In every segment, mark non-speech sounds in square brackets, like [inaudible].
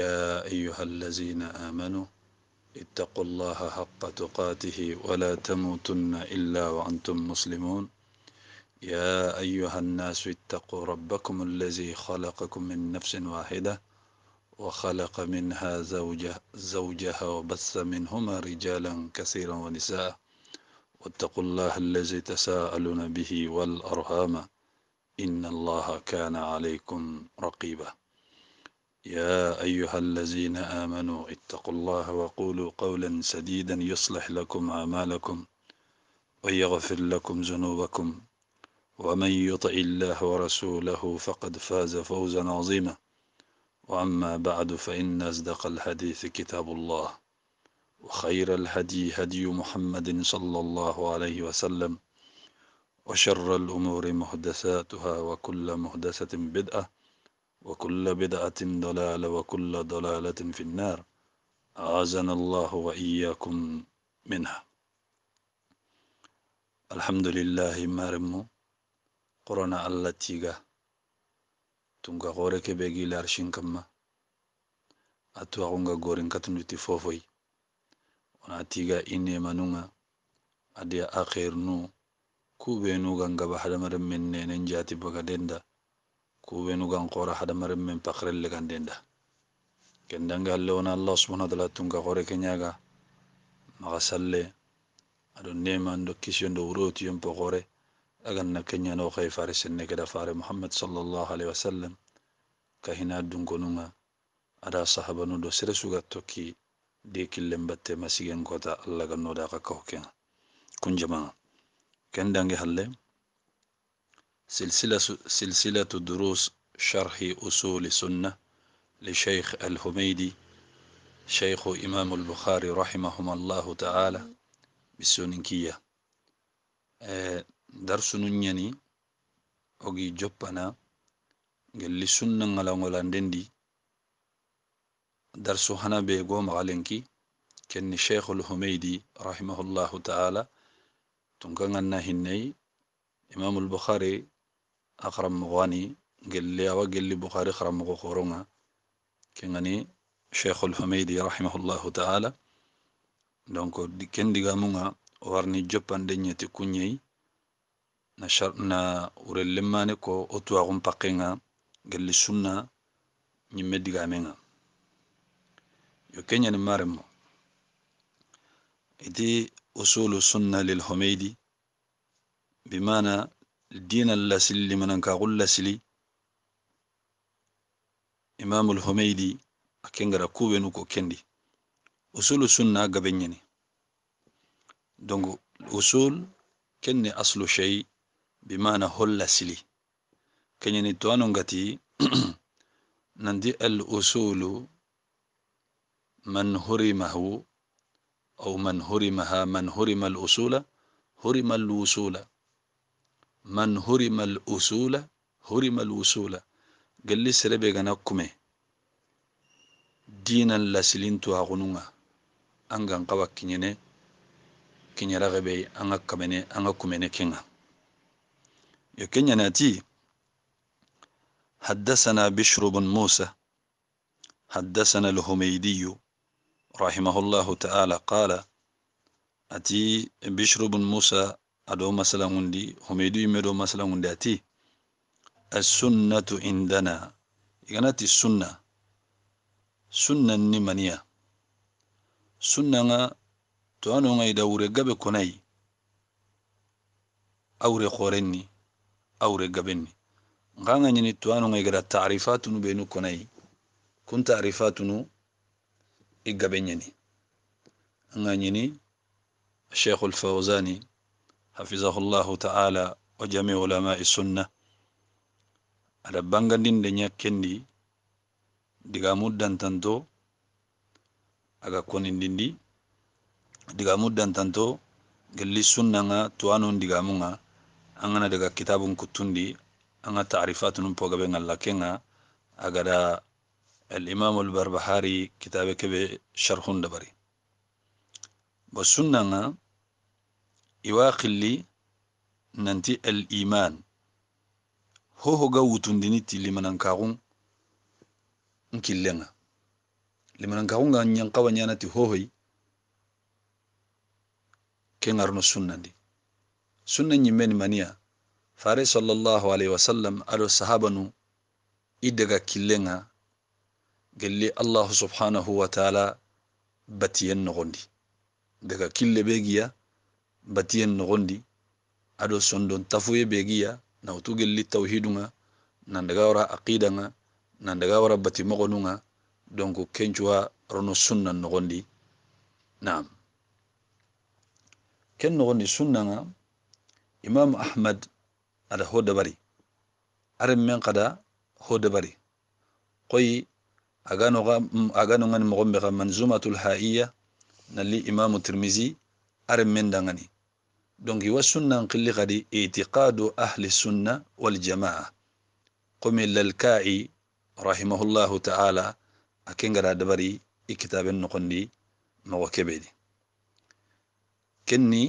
يا أيها الذين آمنوا اتقوا الله حق تقاته ولا تموتن إلا وأنتم مسلمون يا أيها الناس اتقوا ربكم الذي خلقكم من نفس واحدة وخلق منها زوجه زوجها وبث منهما رجالا كثيرا ونساء واتقوا الله الذي تساءلون به والأرهام إن الله كان عليكم رقيباً يا أيها الذين آمنوا اتقوا الله وقولوا قولا سديدا يصلح لكم أعمالكم ويغفر لكم ذنوبكم ومن يطع الله ورسوله فقد فاز فوزا عظيما وأما بعد فإن أصدق الحديث كتاب الله وخير الهدي هدي محمد صلى الله عليه وسلم وشر الأمور محدثاتها وكل محدثة بدأة وكل بدعة ضلالة وكل ضلالة في النار أعاذنا الله وإياكم منها الحمد لله مارمو قرنا الله تيغا تنغا غورك بيجي لارشين كما أتوا غنغا غورين كتنجتي فوفوي wana تيغا ine manunga adiya akhir نو kube nu ganga ba من min nenen jati baga kubenugan qora hadamaren men pakrellegan denda kendanga alle wona allah subhanahu wa taala tunga qore kenyaga maga salle aɗo nemando kision do wurotiyon po qore agan na kenyano kay fare senne keda fare muhammad sallallahu alaihi wasallam kahina dunkonunga ada sahabanu do seresuga tokki de killen batte masigen kota allah gannoda kakka hokkenga kunjamaga kendange halle سلسلة, سلسلة دروس شرح أصول سنة لشيخ الهميدي شيخ إمام البخاري رحمهما الله تعالى بالسننكية آه، درس نيني أجي جبنا قال لي سنة غلا درس هنا بيقوم غالنكي كن شيخ الهميدي رحمه الله تعالى تنكن هني إمام البخاري a kharamogwani gelli awa gelli bukhari kharamogo khoronga kengani sheikh al-humaydi rahimahullahu ta'ala donc ken digamunga warni joppande ñeti kuñeyi na shar na urellemani ko o tuwaxun paqenga gelli sunna ñimme digamenga yo keñani maremo iti usulu sunna lil humaydi bimana الدين اللاسلي من انكاغو اللاسلي امام الهميدي اكينغرا كوبي نوكو كندي اصول سنة غبنيني دونغو اصول كني اصل شيء بمعنى هل لاسلي كنيني توانونغتي [clears throat] نندي الاصول من هرمه او من هرمها من هرم الاصول هرم الوصول من هرم الأصول هرم الوصول قال لي سربي غنكمي دينا لسلينتو أغنونا أنغا نقوى كنيني كنيرا غبي أنغا كميني أنغا كميني كينا يكنيا ناتي حدثنا بشر بن موسى حدثنا الهميدي رحمه الله تعالى قال أتي بشر بن موسى a do masala hundi homi du yimɓe masala hundi ati sunnatu indana iganati sunna sunna ni maniya sunna nga to anu nga ida wure gabe konayi awre korenni awre gabenni nga nga nyini to anu nga igada taarifatunu nu konayi kun taarifatunu i gabe ñani nga ñini cheikh ulfawsani hafizahu llahu taala wa jami ulamai sunna aɗa bangandinde ñakkendi diga muddantanto aga konindindi diga muddantanto gelli sunnanga tuwanun digamunga an gana daga kitabun kuttundi an ga taarifatunun pogabe ngalla kenga agada الإمام البربحاري كتابة كبه شرحون دبري بسنة iwaqilli nanti al-iman hohoga wutundiniti limanankaxun n killenga limanankaxunga ñankawa ñanati hohoy ke ŋarno sunnandi sunna ñimmeni maniya fare sallallahu alaihi wasallam ado sahabanu i daga killenga gelli allahu subhanahu wa taala batiyen noxondi daga kille be giya batiyen nogondi ado sondon tafuye begiya nawtu gelli tawhidunga nandaga wara aqidanga nandaga wara batimogonunga donc kencuwa rono sunna nogondi naam ken nogondi nga imam ahmad aɗa ho dabari aren men kada ho dabari koyi aganogan mogonɓe ka manzumatul haiya nali imamu tirmizi aren men dangani donc iwa sunnan qilli kadi itiqadu ahli sunna waljamaa qomi lalka'i rahimahullahu ta'ala aken gada dabari i kitaben nogondi mogo kebedi kenni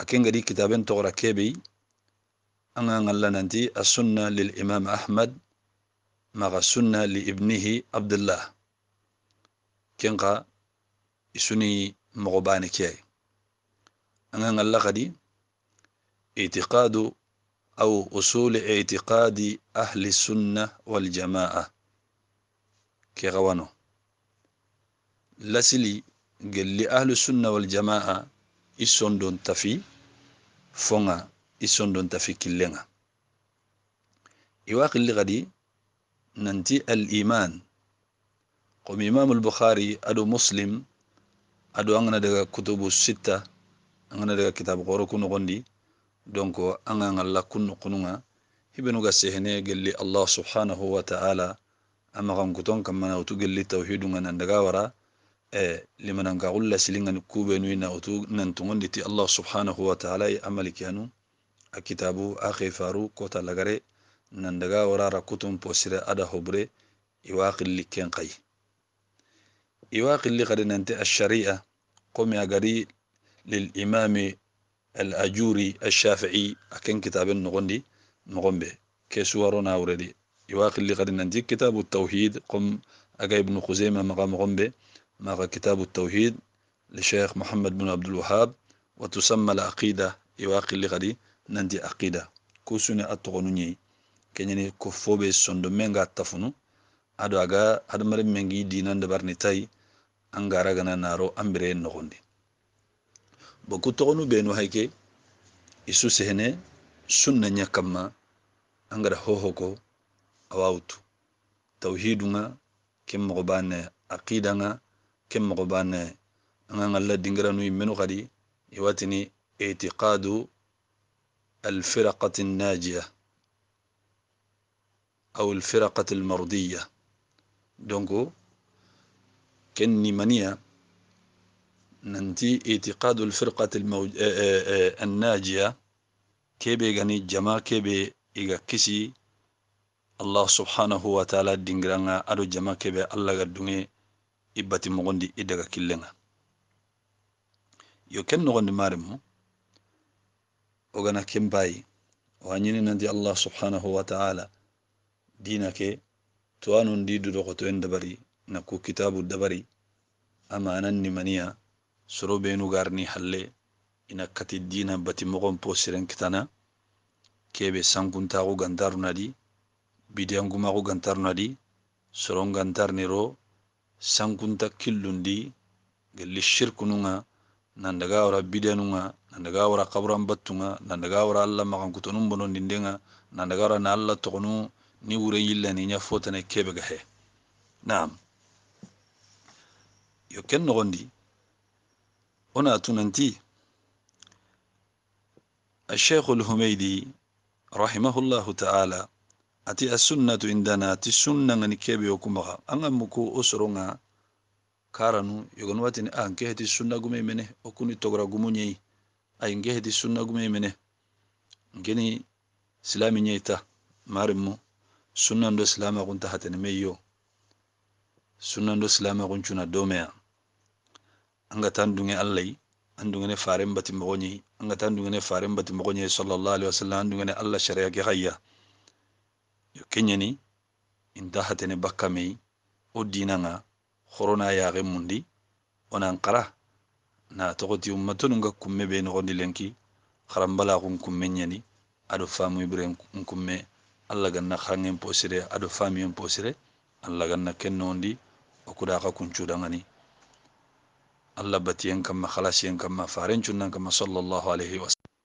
aken gadi kitaben togora kebei an gan alla nanti asunna lilimam ahmad maga sunna liibnihi abdullah kenga isuni mogo bane أنا اللغدي اعتقاد أو أصول اعتقاد أهل السنة والجماعة كغوانو لسلي قال لي أهل السنة والجماعة دون تفي فونا دون تفي كلنا إيواق اللي غدي ننتي الإيمان قم إمام البخاري أدو مسلم أدو أنغنا دقا كتب الستة an gana daga kitabu koro kunu gondi donko an ga ngalla kunu kununga hibenu ga sehene gelli allah subhanahu wa ta'ala amma kan kuton kan mana utu gelli tauhidu nga nan daga wara e limanan ka gulla silingan kubenu ina utu nan tungondi ti allah subhanahu wa ta'ala ya e, amali kanu a kitabu akhi faru kota lagare nan daga wara rakutun posire ada hubre iwa qilli ken iwa qilli qad nanti ash-shari'a qom gari للإمام الأجوري الشافعي أكن كتاب النغني نغنبه كسورنا أوردي يواقل اللي قد ننجي كتاب التوحيد قم أجاي ابن خزيمة مغا مغنبه مغا كتاب التوحيد لشيخ محمد بن عبد الوهاب وتسمى العقيدة يواقل اللي قد ننجي عقيدة كوسوني أتغنوني kenyani ko fobe sondo menga أدو ado أدمر منجي دينان دبرني تاي أنغارا tai an gara boku togonu benu hayke isu sehene sunna nya kamma angara hoho ko awautu tawhidu nga kem mogo bane aqida nga kem mogo bane anga ngalla dingara nu menu khadi iwatini i'tiqadu الفرقة الناجية أو الفرقة المرضية دونكو كني منيا nanti itiqadu alfirqati annajiya kebe gani jama kebe iga kisi allah subhanahu wa taala dingiranga ado jama kebe allah ga dunge i bati mogondi i daga killenga yo ken nogondi maremu ogana ken bayi owañini nanti allah subhanahu wa taala dina ke tuwanun di dudogotoen dabari na ku kitabu dabari amanan Suro benu garni halle ina kati dina bati mogon po siren kitana kebe sankuntaxu gantaru nadi bidiyangumaxu gantaru nadi gantar niro sankunta killundi gelli shirkununga nandaga ora bidiyanunga nandaga ora kaburan battunga nandaga ora alla maxankutonun bonondindenga nandaga ora na alla tokunu ni wure ni nya fotane kebe gahe naam yo ken noxondi ona tunantii الشيخ الهميدي رحمه الله تعالى أتي السنة عندنا أتي السنة نكيبي وكمغا أنا مكو أسرنا كارنو يغنواتني أن كهتي السنة قمي منه وكوني تغرى قموني أي كهتي السنة قمي منه نكني سلامي نيتا مارمو سنة دو سلامة كنت هتنميو سنة دو سلامة كنت دوميا angata an allahy andungene farem bati tan angata andungene farem bati mogoñi sallallahu alaihi wasallam andungene allah sharia ke hayya yo kenyani inda hatene bakkamei o dinanga ya ge mundi onan qara na ummatun ummatonunga kumme be ndi lenki xaranbalaxun kumme nyani adu famu ibire kumme allah ganna khangem posire adu famu posire allah ganna kennondi okuda kunchu kuncudangani allah batiyen kamma halasiyen kamma faren kama kamma sallllahu alayhi wa sallam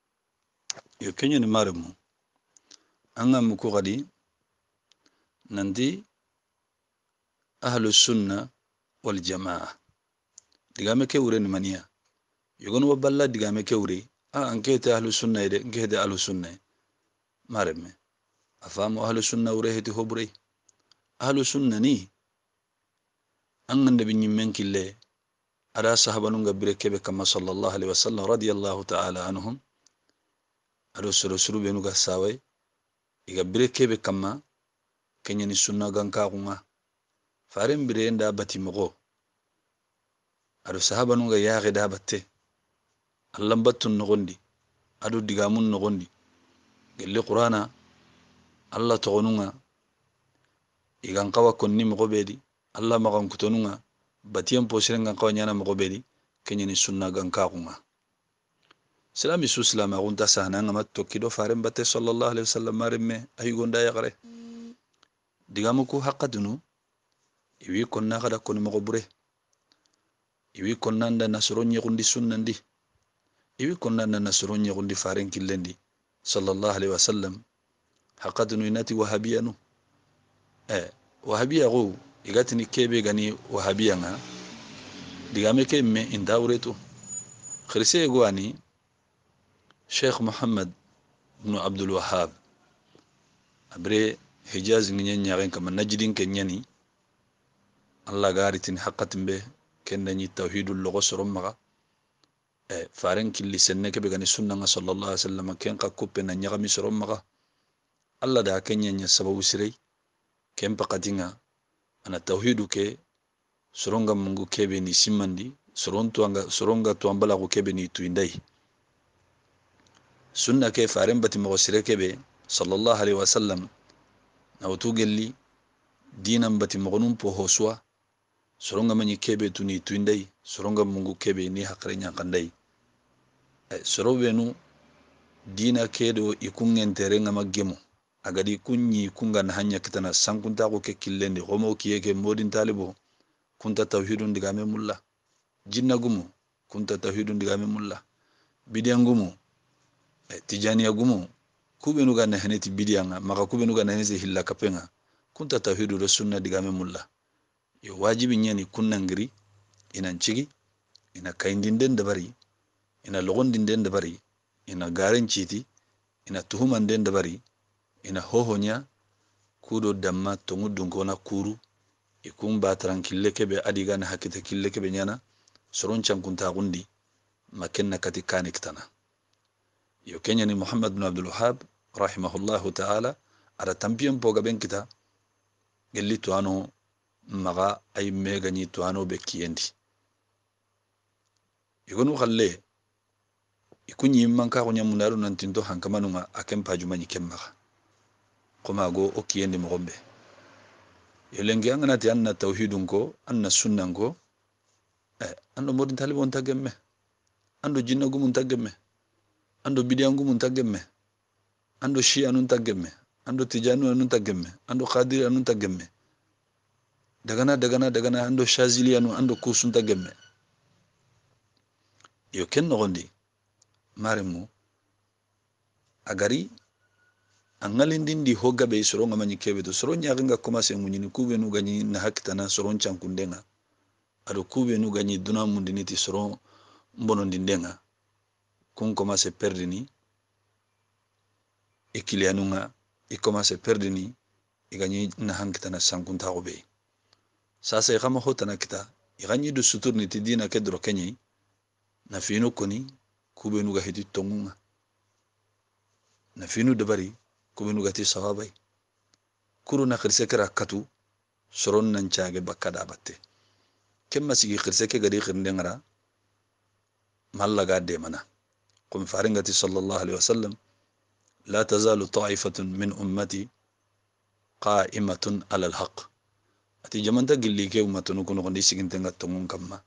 yo keñoni mu an nan gammu ku kadi nandi ahlusunna waljamaa digame ke wure ni maniya yogon wa balla digame ke wure a ankehete ahlusunna de nkehete ahlusunna mareme afamu ahlusunna wure heti hoburey ahlusunna ni an gandabi ñimmen kille ada sahabanunga bire kebe kamma sallallahu alaihi wa sallam radiallahu taala anhum suru soro suruɓenuga saway iga bire kebe keɓe kamma kenyani sunna gankakunga farin bire nda da bati mogo aɗo sahabanunga yaxe da batte allahn battun nogondi aɗo digamun nogondi gelle qur'ana allah togonunga igan kawa konni mogo ɓeedi allah maxankutonunga batiyan posiren gan kawa nyana mogo kenya ni sunna gan kaxunga silami su silamaxunta sahana angama tokkido faren bate salallahu alaihi wasallam maren me ayugonda yaxare digamuku haqqa dunu iwi konna xada koni mogo bure iwi konnanda nasoro sunna ndi iwi konnanda nasoro farin faren killendi salallahu alaihi wasallam haqqa dunu inati wahabiyanu eh, wahabiyanu igatini kebe gani wahabiyanga digame ke me indawretu khirsee gwani sheikh muhammad ibn abdul wahhab abre hijaz ngi nyen kam najdin ke nyani allah garitin haqqatin be ken dani tawhidul logo sorom e faren killi senne ke be sunna nga sallallahu alaihi wasallam ken ka kuppe na nyaga mi allah da kenya nya sababu sirei ken pakatinga ana tawhidu ke soronga mungu kebe ni simmandi soronga tuanbalaku kebe ni tuindayi sunna ke faren bati mogo sire kebe sallallahu alaihi wasallam nawtu gelli dinan bati mogonun po hosuwa soronga mani kebe tuni tuindayi soronga mungu kebe ni hakare ñankandai eh, soro dina kedo ikungentere ngama agadi kunyi kunga na hanya kitana sankunta ko ke killendi homo kiye ke modin talibo kunta tawhidun diga me mulla jinna gumu kunta tawhidun diga me mulla bidiyan gumu eh, tijaniya gumu kubenu ga na haneti bidiyanga maka kubenu ga na hanese hilla kapenga kunta tawhidu do sunna diga me mulla yo wajibi nyani kunnan giri inan cigi ina kayindinden bari ina logondinden bari ina garen citi ina tuhuman den bari. ina hohonya kudo damma tongu dunkona kuru ikun bataran kille kebe adigana hakita kille kebe nyana surun soron gundi makenna kati kaniktana yo kenya ni muhammad ibn abdul abdulwahab rahimahullahu taala ada tampiyen pogaben kita gelli tuwano maga ay mega megañi tuwano be kiyendi igonu xalle iku ñimmankaxu ñamundaru nantinto hankamanunga aken pajumañi ken maxa komago o kiyendi mogon ɓe yolengi an ganati an na tawhidun ko an na sunnan ko e an ɗo modin taliɓe on taggen me an ɗo jinna gumum taggen me an ɗo bidiyan gumum taggen me an ɗo shiya nun taggen me an ɗo tijanu anun taggen me an ɗo kadiri anun taggen me dagana dagana dagana an ɗo shaziliya nu an ɗo kusun taggen me yo ken nogondi mari mu a angalindindi hoggaɓe soronga mañi kebe to soron ñaginga commencé guñini kuɓe nu gañi na hakkitana soron cankundenga aɗo kuɓe nu gañi duna mundiniti soron bonondindenga kun commencé perdini e kiliyanunga i commencé perdini i gañi na hankitana sankuntaxo ɓe sasa i xama hotana kita e i xañi du suturniti dina ke doro keñei na fino koni kuɓe nuga heti tongunga na finu dabari kuminu gatii kuru kuruna kirse rakatu rakkatu soron nan cage bakka daabatte ken masigi kirse ke gadi kirnde de mallaga demana farin faringati sallallahu alaihi wasallam la tazalu ta'ifatun min ummati qa'imatun ala alhaq ati jamanta gilli ke ummatunu kunogondi sigintenga tongun kamma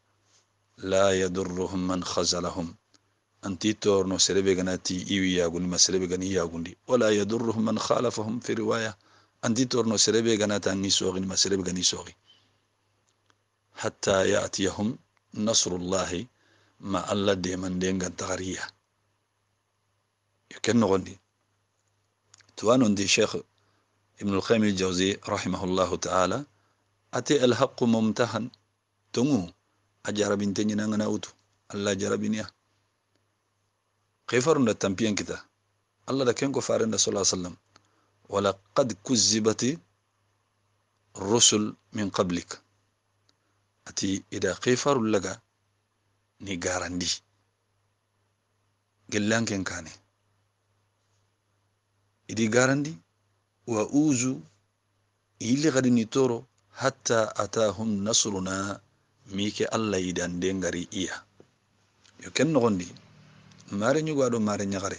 la yadurruhum man khazalahum أنتي تور نو سلبي تي إيوي يا ياغون ما سلبي يا ياغون ولا يضرهم من خالفهم في رواية أنتي تور نو سلبي سلبيغنا تاني سوغي ما سلبي سلبيغن سوغي حتى يأتيهم نصر الله ما الله دين دينغن تغريه يكن غني توانون دي شيخ ابن القيم الجوزي رحمه الله تعالى أتي الحق ممتهن تمو أجرب تنين أنا أوتو الله جربني da tampiyan kita allah da kenko farenda wasallam sallam walaqad kuzibati rusul min qablik ati ida khifarul laga ni garandi gellanken kane idi garandi wa uzu ili gadi ni toro hatta atahum nasruna mike allah idande gari iya yo ken mari gado mari ñagare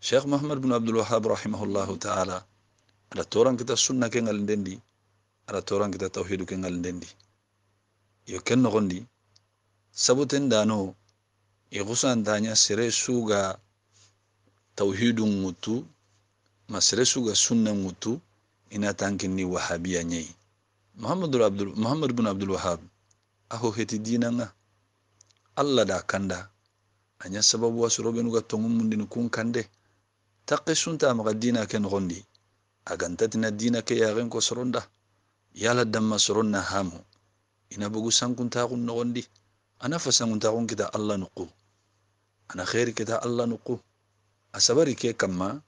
cheikh muhammad bin abdul wahhab rahimahullahu ta'ala ada toran kita sunna ke ngal ndendi ada toran kita tauhid ke ngal ndendi yo ken no gondi sabuten dano e gusan danya sere suga tauhidun mutu sere suga sunna mutu ina tankin ni wahabiya nyai muhammad abdul muhammad bin abdul wahhab aho heti dinanga allah da kanda anya sababu wasuroɓenuga tongu mundini kun kande takke sunta amaga dina ke nogondi na dina ke yaxen ko soronda yala damma soron na hamu ina bugu bogu sankuntaxun nogondi ana fa sankuntaxun kita allah nuku ana khairi kita allah nuku a sabari ke kamma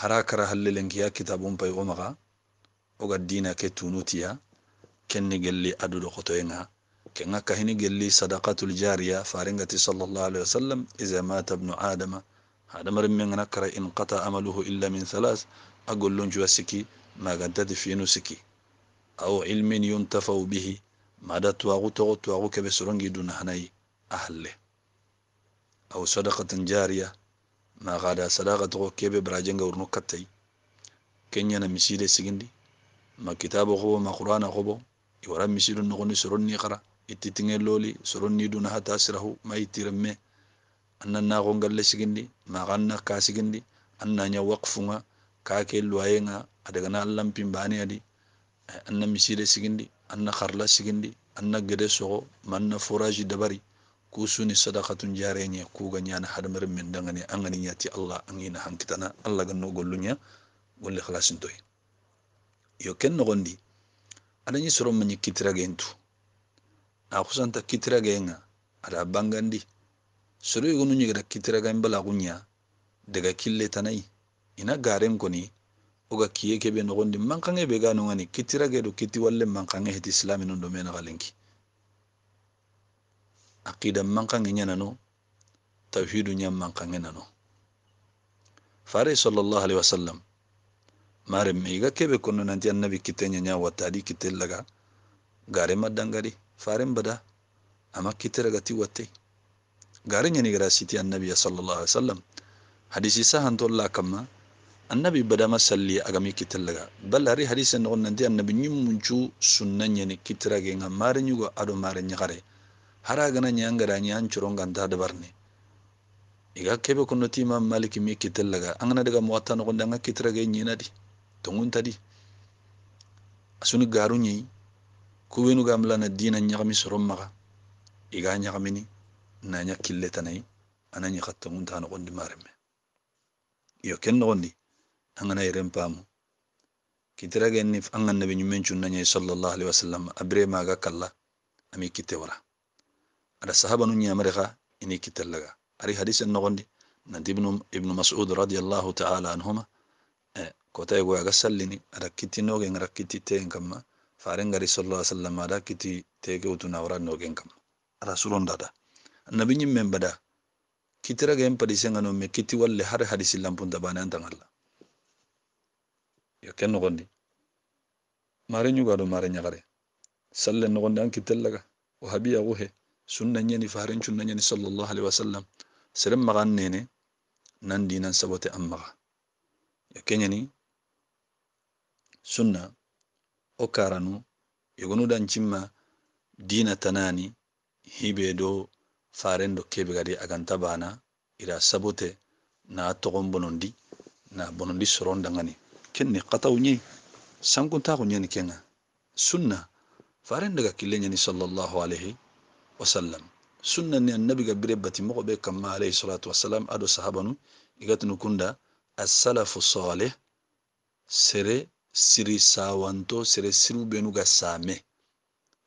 harakara kara kiya kitabun pay wo oga dina ke tunutiya ken kenne gelli adu doxotoyenga كنا كهني قال لي صدقة الجارية فارنجة صلى الله عليه وسلم إذا مات ابن آدم هذا مر من نكر انقطع أمله إلا من ثلاث أقول لون جواسكي ما قدت في نسكي أو علم ينتفع به ما دا تواغو تغو تواغو كبسرنجي دون هناي أهله أو صدقة جارية ما غادا صدقة تغو كيب براجنغ كن كنيا نمسيدي سيجندي ما كتابه غو ما قرآن غو يورا مسيدو نغني سرني قرأ Iti loli, soron ni duna hata sirahu ma itti remme anna na le sigindi ma ganna ka sigindi anna nya waqfunga ka ke luayenga adaga na allan pimbani adi anna misire sigindi anna kharla sigindi anna gede sogo manna foraji dabari kusuni sadaqatun jarenye kuga nyana hadmar min dangane angani ti allah angina hankitana allah ganno gollunya golle khalasintoy yo ken ada adani soro manyi kitra gentu akusanta kitira genga ada bangandi suru igunu nyigira kitira ga imbala kunya daga kille tanai ina garem koni uga kiye kebe nogondi mankange be gano nungani kitira kiti walle mankange heti islami nondo mena galenki aqida mankange nyana no tawhidu nyam mankange nano fare sallallahu alaihi wasallam mare meiga kebe kono nanti annabi kitenya nya watadi kitelaga gare madangari faaren bada amakkitira gati yani gara siti annabiya sallallahu alaihi wasallam hadisi sahan tolla kamma annabi badama masalli agami kitellaga bal hari hadise nogon nanti annabi ñimmuncu sunnanyani kitiragenga mare ñugo aɗo mare ñagare hara gana ñangada ñan coronganta dabarni iga kebe konnoti imam maliki mi kitallaga angana daga mowatta nogonde anga kitirage tungun tadi asuni garu kuwenu ga mlana dina nyagami sorommaga iga nyagamini nanya killetanai ana nyakattangunta nogondi maremme iyo ken nogondi angana yeren pamu kitiragenni an annabi ñummen cunnanyai sallallahu alaihi wasallam abire maga kalla ami kitte wara ada sahaba nu ñamare ini kittellaga ari hadisen nogondi nanti ibnu, ibnu masud radiallahu taala anhuma eh, kotayegoyaga sallini ada kittinogen ara kittitteen kamma faren gari sallallahu alaihi wasallam ada kiti tege utuna ora nogen kam rasulon dada nabi nyim men bada kitira gem padise ngano me kiti walle har hadisi lampun da banan tan ya, ken ngondi mare nyuga do mare nyagare sallen no gondi an kitellaga o habiya guhe sunna nyani faren chunna nyani sallallahu alaihi wasallam serem magan nene nan dinan sabote amma yo ya, kenyani sunna o karanu yogonuɗan cimma dina tanani hiɓe ɗo farendo keɓe gadi aganta bana ira sabote na togon bonondi na bonondi soron dangani kenni katawu ñayi sankuntaku ñani kenga sunna farendo ga kille ñani sallallahu alayhi wasallam sunna ni annabi ga bire bati mogo ɓe kamma alayhi salatu wasalam aɗo sahabanu igatinu kunda asalafu saleh sere siri sawanto sere siriw bɛ n'u ka saamɛ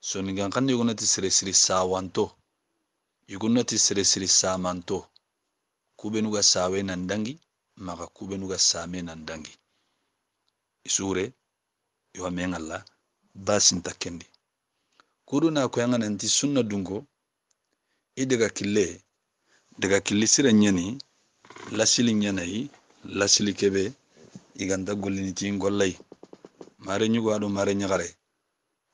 sonigankan yugu na ti sere siri sawantɔ yugu na sere siri saamantɔ ku bɛ n'u ka saawe maka ku bɛ n'u ka saamɛ isure yuwa mɛn basin ta kendi na koyanga nanti sunna dungo i kille daga kille sira nyani lasili nyanayi lasili kebe iganta golliniti ngollayi mare ñugo aɗo mare ñagare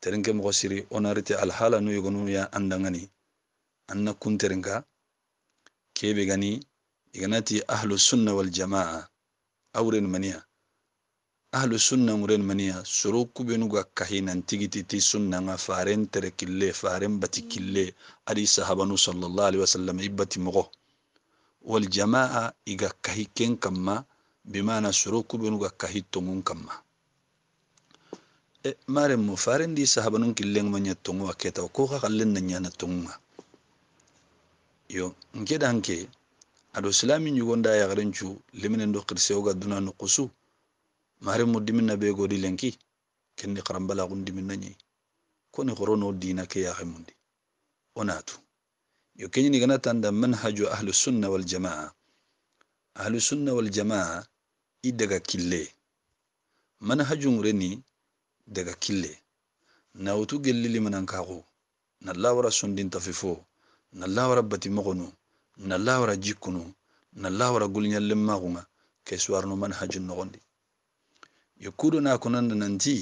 terinke mogo siri onarite alhala nu yogonu ya andangani anna kunterinka kebe gani iganati ahlu sunna wal jamaa awren maniya ahlu sunna ŋuren maniya soro kubenu ga tigiti ti sunna nga faren tere kille faren bati kille adi sahabanu sallallahu alaihi wasallam ibati bati mogo wal jamaa iga kahi kamma bimana soro kubenu ga kahi tongun kamma Eh, maren mu farin di sahabanun killeng manya tungu aketa ko ka kallen nan yana ma yo nke da ado islami yugon gonda ya garin cu liminin do kirse ga duna no kusu mare mu dimin na be godi lenki qaram karambala gundi min nanyi ko ni gorono dina ke ya himundi onatu yo kenyini gana tanda manhaju ahlu sunna wal jamaa ahlu sunna wal jamaa i daga kille manhaju reni daga kille na wutu gelli liminan kaku na lawara sundin tafifo na lawara batimogono na lawara jikunu na lawara gulñallen maxunga ke suwarno manhajun noxondi ya kudu na da nanti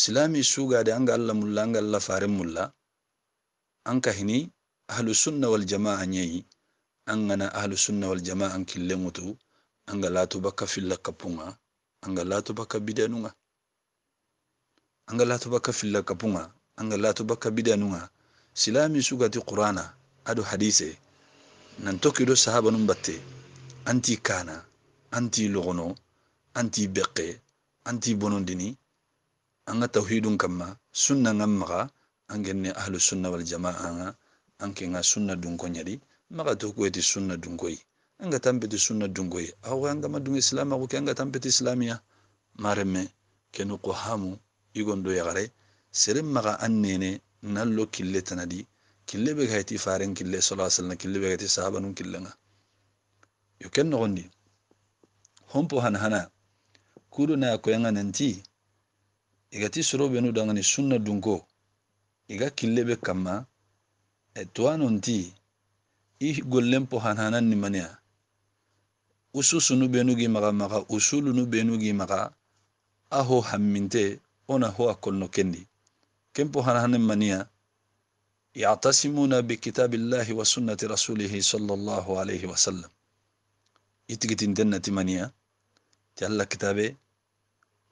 silami an anga allah mulla anga allah farin mulla an kahini ahlusunna waljamaa ñayi an gana wal waljamaa an killen mutu an ga latu baka filla kappunga an ga latu baka bidanunga an ga latuba ka filla kapunga an ga latuba ka bidanunga silami sugati qur'ana adu hadise nan tokkido sahaba nun batte anti kana anti lugono anti beqe anti bonondini an ga tawhidun kamma sunna ngan maga an genne ahlu sunna wal jama'a nga an ke nga sunna dunko nyadi maga to ko eti sunna dunkoyi an ga tampeti sunna dunkoyi aw an ga madun islam ko an ga tampeti islamiya mareme kenu ko hamu igondo yagare serin maga an nene nallo kille tanadi kille be gayti faren kille sallallahu alaihi wasallam kille be gayti sahabanun killenga yo ken nogondi hompo han hana kudu na koyanga nanti igati sorobe nu dangani sunna dunko iga kille be kamma e towanonti i gollenpo han hanan nimaniya ususunu benugi maga maga usulu nu benugi maga aho hamminte ona huwa konno kendi kempo hanahanen maniya yactasimuna bikitabillahi wa sunnati rasulihi sallallahu alayhi wasallam itigitintennati maniya ti allah kitabe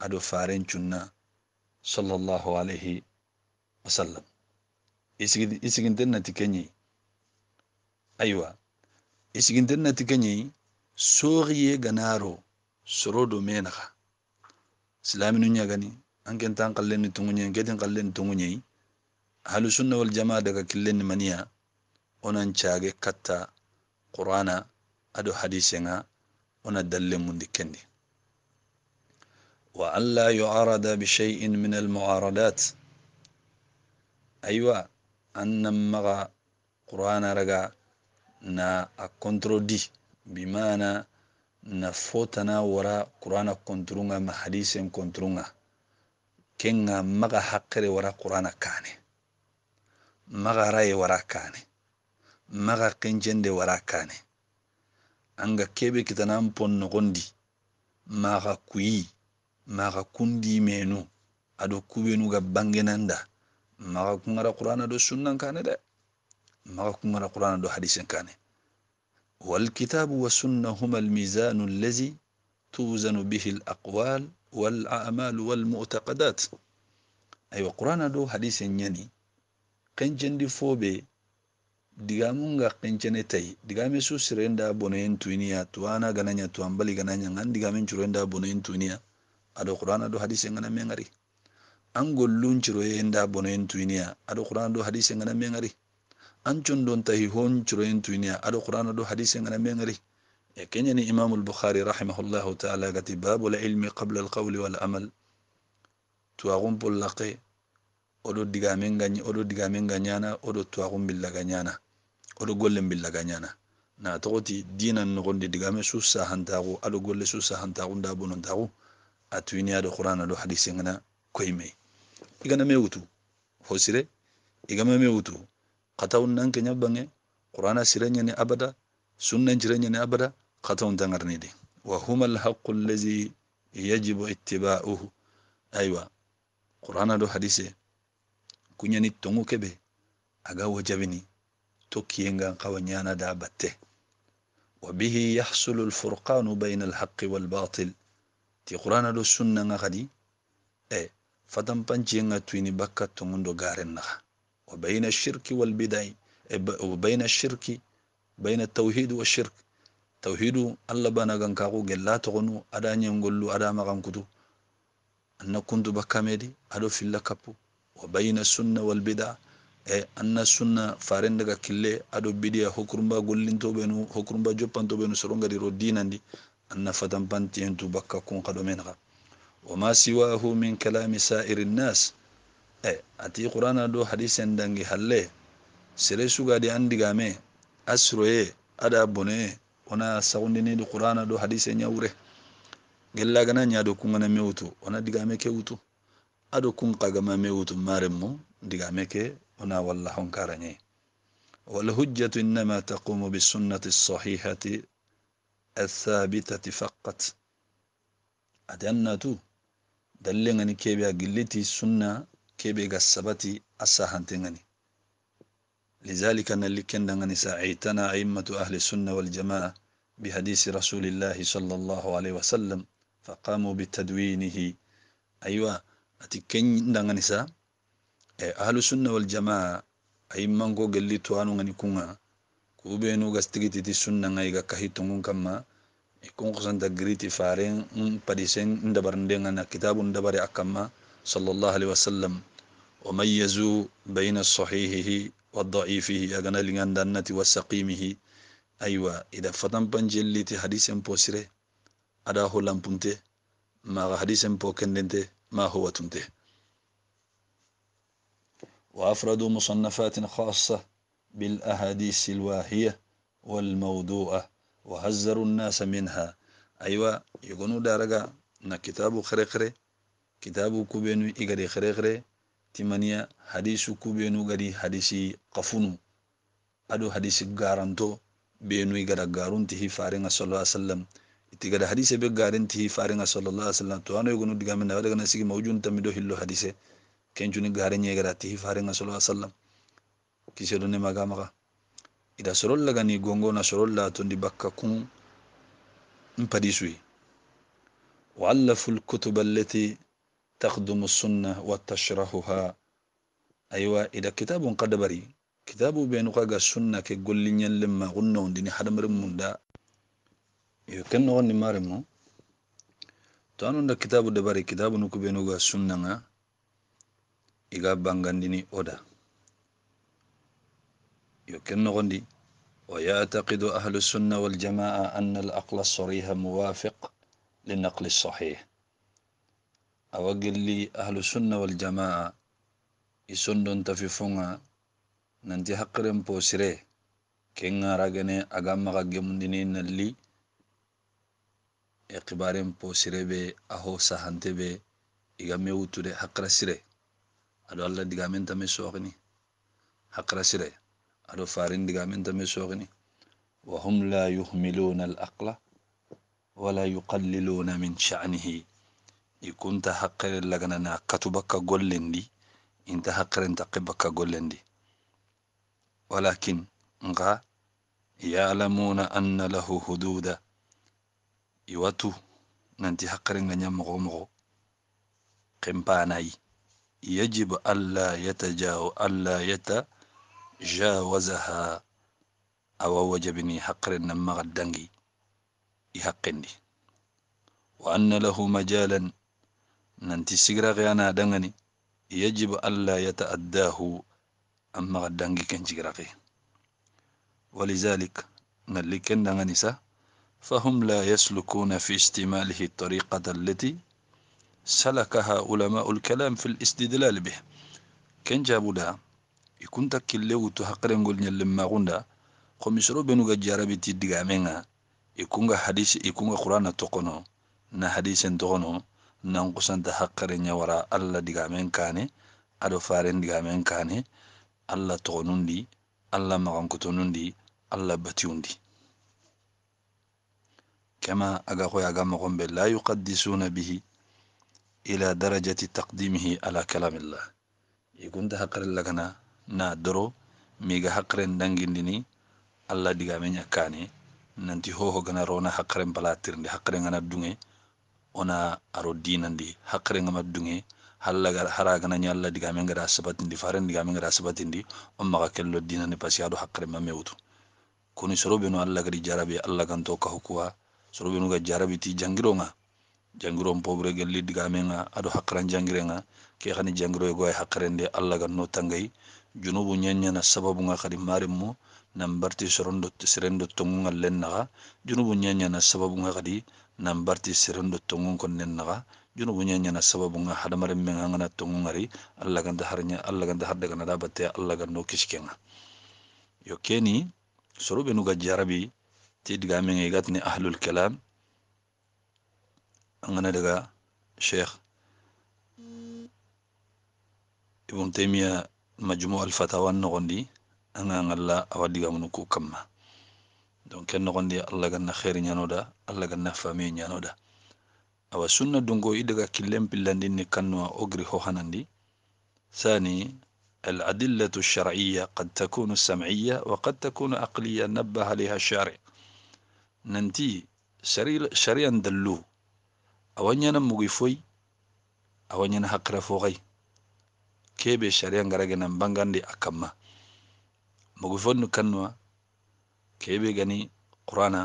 aɗo faren cunna sallallahu alayhi wasallam isigintennati keñeyi aywa isigintennati keñeyi sooriye ganaro sorodo menaha silaminu ñagani anken tan kallen ni tungunye kedin kallen tungunye halu sunna wal jamaa daga killen maniya onan chaage katta qur'ana adu hadise nga ona dalle mundi kendi wa alla yu'arada bi shay'in min al mu'aradat aywa annam maga qur'ana raga na a controdi bimana na fotana wara qur'ana kontrunga ma hadisen kontrunga kenga maga hakkere wara qur'ana kane maga raye wara kane maga kenjende wara kane anga kebe kitanan ponno nogondi maga kuyi maga kundi menu ado kubenu ga bangenanda maga kungara qur'ana do sunnan kane de maga kungara qur'ana do hadisen kane wa والكتاب والسنة هما الميزان الذي توزن به الأقوال والأعمال والمعتقدات أيوة قرآن دو حديث يعني كنجن دي فوبي digamun ga kencene tai digame su sirenda bonoyen tuiniya tuana gananya tuambali gananya ngan digamen curenda bonoyen tuniya ado qur'ana do hadise ngana mengari an gollun curoyenda bonoyen tuniya ado qur'ana do hadise ngana mengari an condon tai hon curoyen tuniya ado qur'ana do hadise ngana mengari kenya ekeñani imamu lbukhari rahimahullahu taala gati la ilmi qabla alqawli wal amal tuwaxun diga oɗo digamen ga oɗo digamen ga ñana oɗo tuwaxun billaga ñana oɗo gollen billaga ñana na toxoti dinan noxondi digame su sahantaxu aɗo golle su sahantaxu nda bonontaxu a tuini aɗo qurana ɗo hadisengana koymey igana me wutu fo sire igama me wutu xatawun nanke ñabbange qurana sire ñani abada sunnan cire ñani abada خطون دنرنيدي وهما الحق الذي يجب اتباعه أيوة قرآن دو حديثة كنيا نتونغو كبه أغا وجبني توكيينغا قوانيانا دا بته وبه يحصل الفرقان بين الحق والباطل تي قرآن دو سنة غادي اي فتن بانجينغا تويني بكا تونغو غارن نخا وبين الشرك والبدع إيه، وبين الشرك بين التوحيد والشرك Tauhidu allah gan kaku gella gonu ada gollu ada kutu anna kuntu bakamedi ado filla kapu wa bayna sunna wal bida e anna sunna faren daga kille ado bidiya hokurumba gollintoɓe benu hokurumba joppantoɓe nu soɗo gadiro dinandi anna fatanpanti panti tu bakka kun kaɗo men ka siwa siwahu min kalami sa'iri nas e ati qur'ana do hadisen dangi halle sere sugadi andigame asroye ada bone. ona sawndini ɗo qur'ana ɗo hadise ñawre gellagana ñaɗo kungana mewtu ona digame ke wutu aɗo kun kagama mewtu maren mo digame ke ona walla honkara ñayi والهجة إنما تقوم بالسنة الصحيحة الثابتة فقط أدنى تو دلنا كيبي أجلتي السنة كيبي قصبتي أسهنتني لذلك اللي نلكن عيتنا أئمة أهل السنة والجماعة بحديث رسول الله صلى الله عليه وسلم فقاموا بتدوينه أيوة أتكن نساء إيه، أهل السنة والجماعة أئمة نقو قلي توانو غنكونا كوبينو غستغيتي تي سنة غايغا كهيتون كما يكون قصن تقريتي فارين بديسين دعنا كتاب اندبر أكما صلى الله عليه وسلم وميزوا بين الصحيحه والضعيفه أغنى لغندنة والسقيمه أيوة إذا فتن بانجل لتي حديث مبوسره أدا هو لامبنته ما حديث مبوكندنته ما هو تنته وأفرد مصنفات خاصة بالأحاديث الواهية والموضوعة وهزروا الناس منها أيوة يقولوا دارجا نا كتابو كتابو كوبينو إغري خريخري timaniya hadisu ku benu gadi hadisi kafunu ado hadisi garanto benu gada garunti hi faringa sallallahu alaihi wasallam iti gada hadise be garanti hi faringa sallallahu alaihi wasallam to ano yugunu diga minna wada gana sigi mawjun tamido hillo hadise kenjuni garenye gada ti hi faringa sallallahu alaihi wasallam kisedo ne maga maga ida sorolla gani gongo na sorolla tondi bakka kun in padisui wa allafu allati تخدم السنة وتشرحها أيوة إذا كتاب قد بري كتاب بينك السنة كقول لي لما غنون دني حدا مرمون دا يمكن غني مارمو تانو عند كتاب دبري كتاب نكو بينك السنة إيغا بانغانديني أودا يمكن غني ويعتقد أهل السنة والجماعة أن الأقل الصريح موافق للنقل الصحيح أوجل لي أهل السنة والجماعة يسندون تفيفونا ننتي حقرم بوسره كينا راجنة أجمع غجمديني اللي إقبارم بوسره به أهو سهنت به إجمع وتره حقر سره ألو الله دعامين تمي سوقني حقر سره ألو فارين دعامين تمي سوقني وهم لا يهملون الأقل ولا يقللون من شأنه ikunta hakkere laganani hakkatu bakka gollendi inte hakkeren takke bakka gollendi walakin nga yalamuna anna lahu hududa iwatu nanti hakkeren ganya mogo mogo kempanayi يجب ألا يتجاو ألا يتجاوزها أو وجبني حقر نما غدنجي يحقني وأن له مجالا nanti sigira yana dangani يجب ألا يتأداه أما غدانجي كنجيراقي ولذلك نلي سا فهم لا يسلكون في استماله الطريقة التي سلكها علماء الكلام في الاستدلال به كن جابو دا يكون تكلو تهقرن قلنا لما دا خمسرو بنو جاربي تدغامينا يكون حديث يكون قرآن تقنو نا حديث تقنو nan kusanta hakkare nyawara allah digamen kane aɗo faren digamen kane allah togonundi allah magankotonundi allah batiundi kema aga koy aga mogon ɓe la yuqaddisuna bihi ila darajati taqdimihi ala kalamillah igunta hakkare lagana na doro miga hakkaren dangindini allah digamen yakkane nanti hoho gana rona hakkaren palatirnde hakkaren gana dunge ona aro dinandi dunge halaga haraga haragana nyalla diga men gara ndi faren diga men gara ndi on maga kello dinani pasi ado hakre ma mewtu kuni sorobe no alla gari jarabi alla kan to ka hukwa sorobe no ga jarabi ti jangiro nga jangiro mpobre gelli diga men nga ado hakran jangire nga ke khani jangiro go ay ndi alla gan no tangay junubu nyanya na sababu nga khadi marimmo nambarti sorondo tongunga lennaga junubu nyanya na sababu nga khadi nan barti do tongong kon nen naga junu bunya nyana sababu bunga hadamare men nga na tongong ngari alla ganda harnya alla ganda hadda ganda dabate kishkenga yo keni sorube ga jarabi ti diga men gatni ahlul kalam angana daga sheikh ibn temia majmu al fatawa kondi anga ngalla awadiga munuku kamma donke nogondi allagana heri ñanoda allagana fami ñanoda awa sunna dungo i daga killen pillandinni kannuwa wo giri ho hanandi sani الأدلة الشرعية قد تكون سمعية وقد تكون عقلية نبه عليها الشارع ننتي شريعا دلو أوانينا مغيفوي أوانينا حقر فوغي كيبي شريعا غرغنا مبانغان دي أكما مغيفون نكنوا keɓegani qur'ana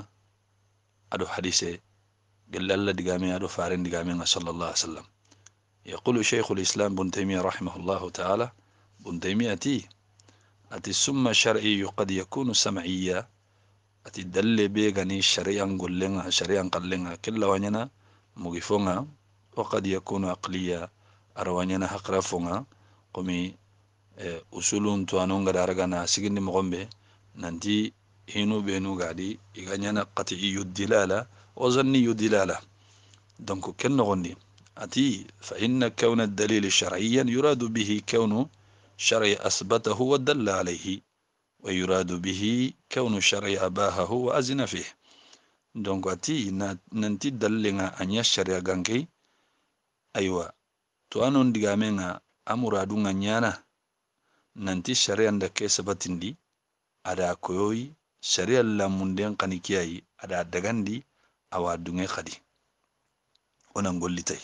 aɗo hadise gelle allah digame aɗo faren digamenga sallallah ai sallam yaqulu cheikhu lislam bun taymia rahimahullahu taala bun taymia ti ati summa shar'iyu qad yakunu sam'iya ati dalle be gani shari'an gollenga shari'an qallenga kella mugifonga wa yakunu aqliya ara haqrafonga qomi eh, usulun sigindi mogonɓe nanti hinu benu gadi iga nyana qati yudilala o yudilala donc ken nogondi ati fa inna kawna dalil shar'iyyan yuradu bihi kawnu shar'i asbatahu wa dalla alayhi wa yuradu bihi kawnu shar'i abahahu wa azina fih donc ati nanti dalinga anya shar'i gangi aywa to anon digamenga amuradu nganyana nanti shar'i andake sabatindi ada koyi. sharia lammunden kani kiyayi aɗa dagandi awa duge kadi onan gollitay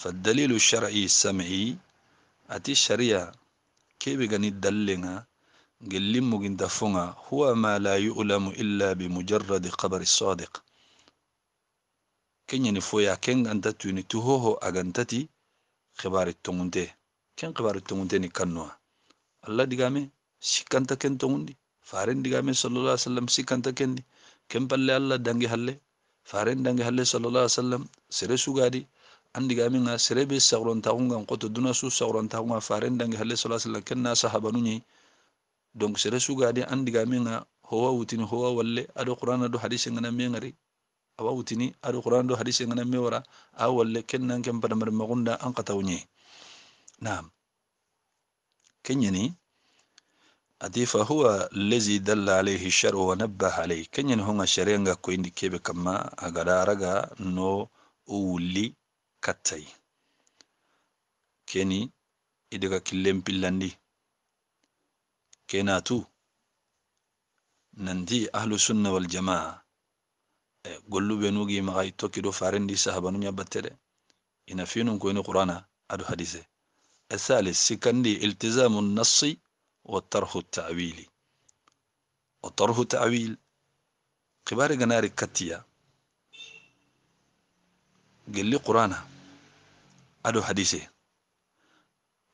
faddalilu shar'i sam'i ati sharia keɓe gani dallega gellin muginta foga huwa ma la bi illa bimujarradi kabari kenya ni foya ken ganta tuni tu hoho agantati kibari togunte ken kibari ni kannuwa allah digame sikkanta ken togundi faren digame sallallahu alaihi wasallam sikanta kendi kempalle allah dange halle farin dange halle sallallahu alaihi wasallam sere sugadi an digame nga sere be sagrontaxungan qoto duna su sagrontaxunga farin dange halle sallallahu alaihi wasallam kenna sahabanuñi donc sere sugadi an digame nga howa wutini howa walle adu Quran adu hadise ngana me ngari awa wutini adu Quran adu hadise ngana me wara a walle kem ken badamar magunda an qatawñe naam kenyani ati huwa lezi dalla alayhi sharu wa nabbaha alayhi kenyen hunga sharenga kuindi kebe kama agadaraga no uli katay keni idaga killen pillandi tu nandi ahlu sunna wal jamaa e, golluɓe nugi maxay do farendi sahabanu ñabbattede ina finun koyni qur'ana adu hadise e sikandi iltisamu nassi والطرح التعويلي وطرح تعويل قبار جناري كتيا قال لي قرانا أدو حديثه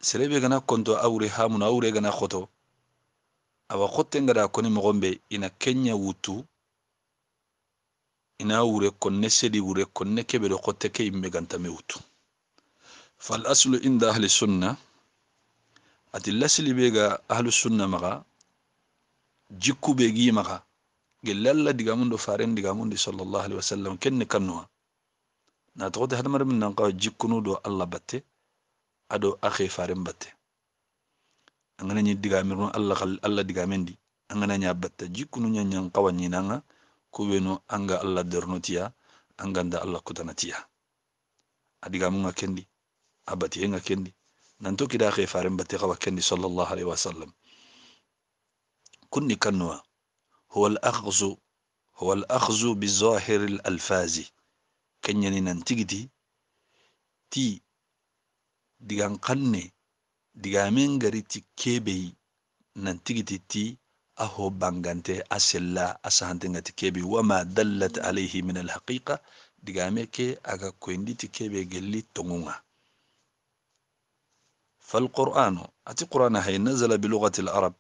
سلبي جنا كنتو أوري هامون أوري جنا خطو أو خطين جدا كوني مغنبي إن كينيا وتو ina wure konne sedi wure konne keɓeɗo ko teke yimɓe gantame wutu fal aslu inda ahli sunna ati lasili be ga ahlu sunna maga jikku be gi maga gelle alla digamundo faren digamundi sallallahu alaihi wasallam kenne kannuwa na de hadamaren min nan kawa jikkunu do Allah batte ado akhe faren batte angana ñi digamirno Allah alla digamendi angana nya batta jikkunu ña ñan nanga ñinanga kubenu anga alla dernotiya anganda Allah kutanatiya adigamunga kendi abatienga kendi ننتوكي داخل فارن بتغوى كني صلى الله عليه وسلم كني كنوا هو الأخذ هو الأخذ بالظاهر الألفاظ كنيني يعني ننتقدي تي ديغان قني ديغامين غريتي كيبي ننتقدي تي أهو بانغانتي أسلا أسهانتنغتي كيبي وما دلت عليه من الحقيقة ديغامي كي أغا كويندي تي كيبي جلي تنغوها فالقرآن أتي قرآن هي نزل بلغة العرب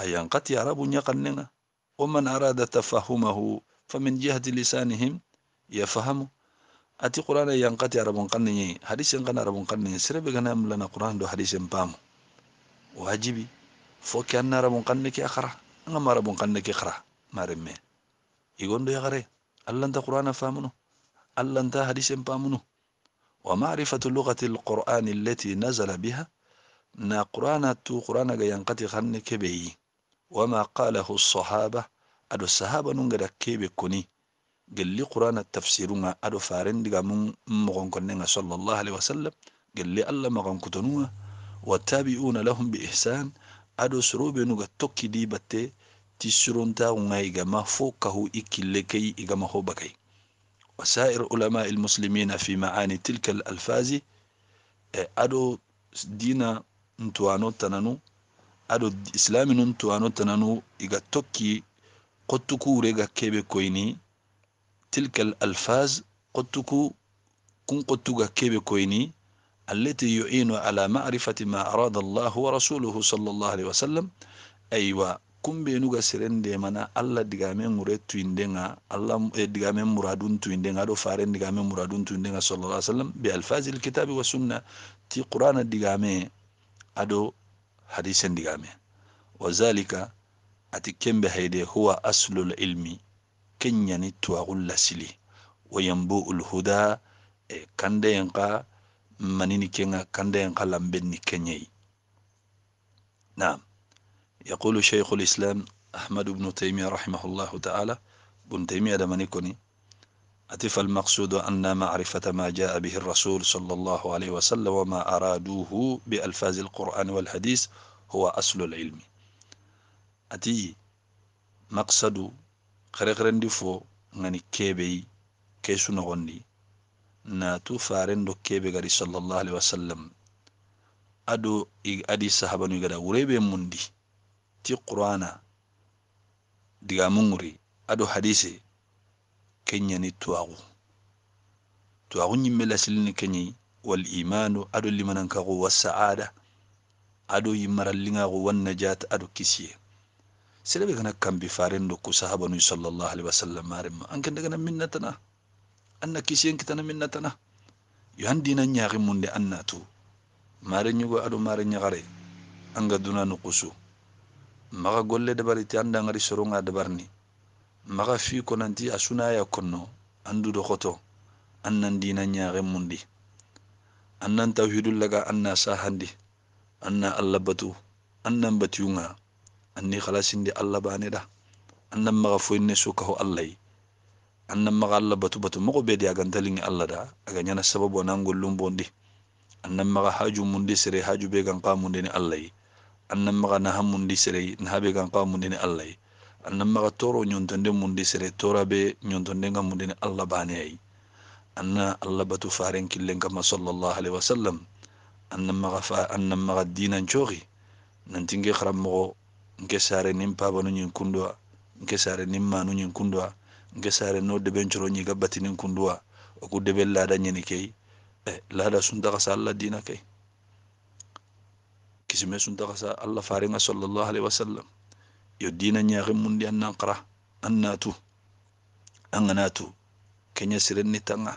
أي قتي عرب يقننا ومن أراد تفهمه فمن جهة لسانهم يفهم أتي قرآن ينقت عرب قنني حديث ينقن عرب قنني سرب غنام لنا قرآن دو حديث بام واجبي فوك أن عرب قنك أخرى أنا عرب قنك أخرى ما رمي يقول يا غري ألا أنت قرآن فهمنه ألا أنت حديث بامنه ومعرفة لغة القرآن التي نزل بها نا قرآن تو قرآن جا ينقطع خن كبي وما قاله الصحابة أدو الصحابة نونغدا كيبي كوني قال لي قرآن التفسير ما أدو فارن دقا مغن مغنقنن صلى الله عليه وسلم قال لي الله مغن مغنقتنوا وتابعون لهم بإحسان أدو سروب نوغا توكي دي بتة تسرون تا تاغنغا ما فوقه إكل لكي إغاما هو بكي وسائر علماء المسلمين في معاني تلك الألفاظ اه، أدو دينا nto ano tananu ado islami nun to ano tananu iga tokki qottuku rega kebe koyni tilka al alfaz qottuku التي يعين على معرفة ما أراد الله ورسوله صلى الله عليه وسلم أيوا كم بينوغا سرين ديمانا الله ديغامين مريد تويندينغا الله ديغامين مرادون تويندينغا دو فارين ديغامين مرادون تويندينغا صلى الله عليه وسلم بألفاز الكتاب والسنة تي قرآن ديغامين ado hadisen digame wazalika ati kembe hayde huwa aslul ilmi kenyani tuwagun lasili wayambu ulhuda e kande yanka manini kenga kande yanka lambeni kenyei naam yaqulu shaykhul islam أحمد ibn taymiya rahimahullahu taala ibn taymiya تيمية المقصود أن معرفة ما جاء به الرسول صلى الله عليه وسلم وما أرادوه بألفاظ القرآن والحديث هو أصل العلم أتي مقصد خرقرن دفو غني كيبي كيسو نغني ناتو فارن دو كيبي غري صلى الله عليه وسلم أدو أدي صحابة نغدا وريبي مندي تي قرآن ديغامونغري أدو حديثي kenya ni kenyani tuwaku tuwaku ñimme ni kenyi wal imanu adu ado limanankaku wa saada ado linga wan najat adu kisiye Sila gana kambi faren ku sahaba nui sallallahu alaihi wasallam marimma anke daga minnatana anna kisiyen kitana minnatana yo handina ñaaki munde tu mare nyugu adu mare nyagare anga duna nukusu maga golle dabari ti anda ngari surunga dabarni maga fi konanti a sunaya konno an du dokoto an nan dina ñaxe mundi an nan tawhidul laga an na sahandi an na allah batu an nan batiyunga an ni halasindi allah bane da an nan maga foyinne sukaho allahy an nan maga allah batu batu mogo ɓeedi agantalingi allah da aga ñana sababu anan gollum bondi an nan maga haju mundi sere haju be gan mundini allahy an nan maga naha mundi sere naha be gan mundini allahy annamaga toro ñontonde mundi sere torabe ñontondenga mundini allah bane ayi anna allah batu faren killen kama sallallahu alaihi wasallam annamaga fa annamaga dinan cogi nke sare nin pabanu ñin kunduwa nke sare nin manu ñin kunduwa nke sare no deben coro batinin kunduwa oku deben lada ñeni kei eh, lada suntaxa allah dina kei kisime suntaxa allah farenga sallallahu alaihi wasallam yo dina nyaare mundi an nan annatu an an kenya siren ni tanga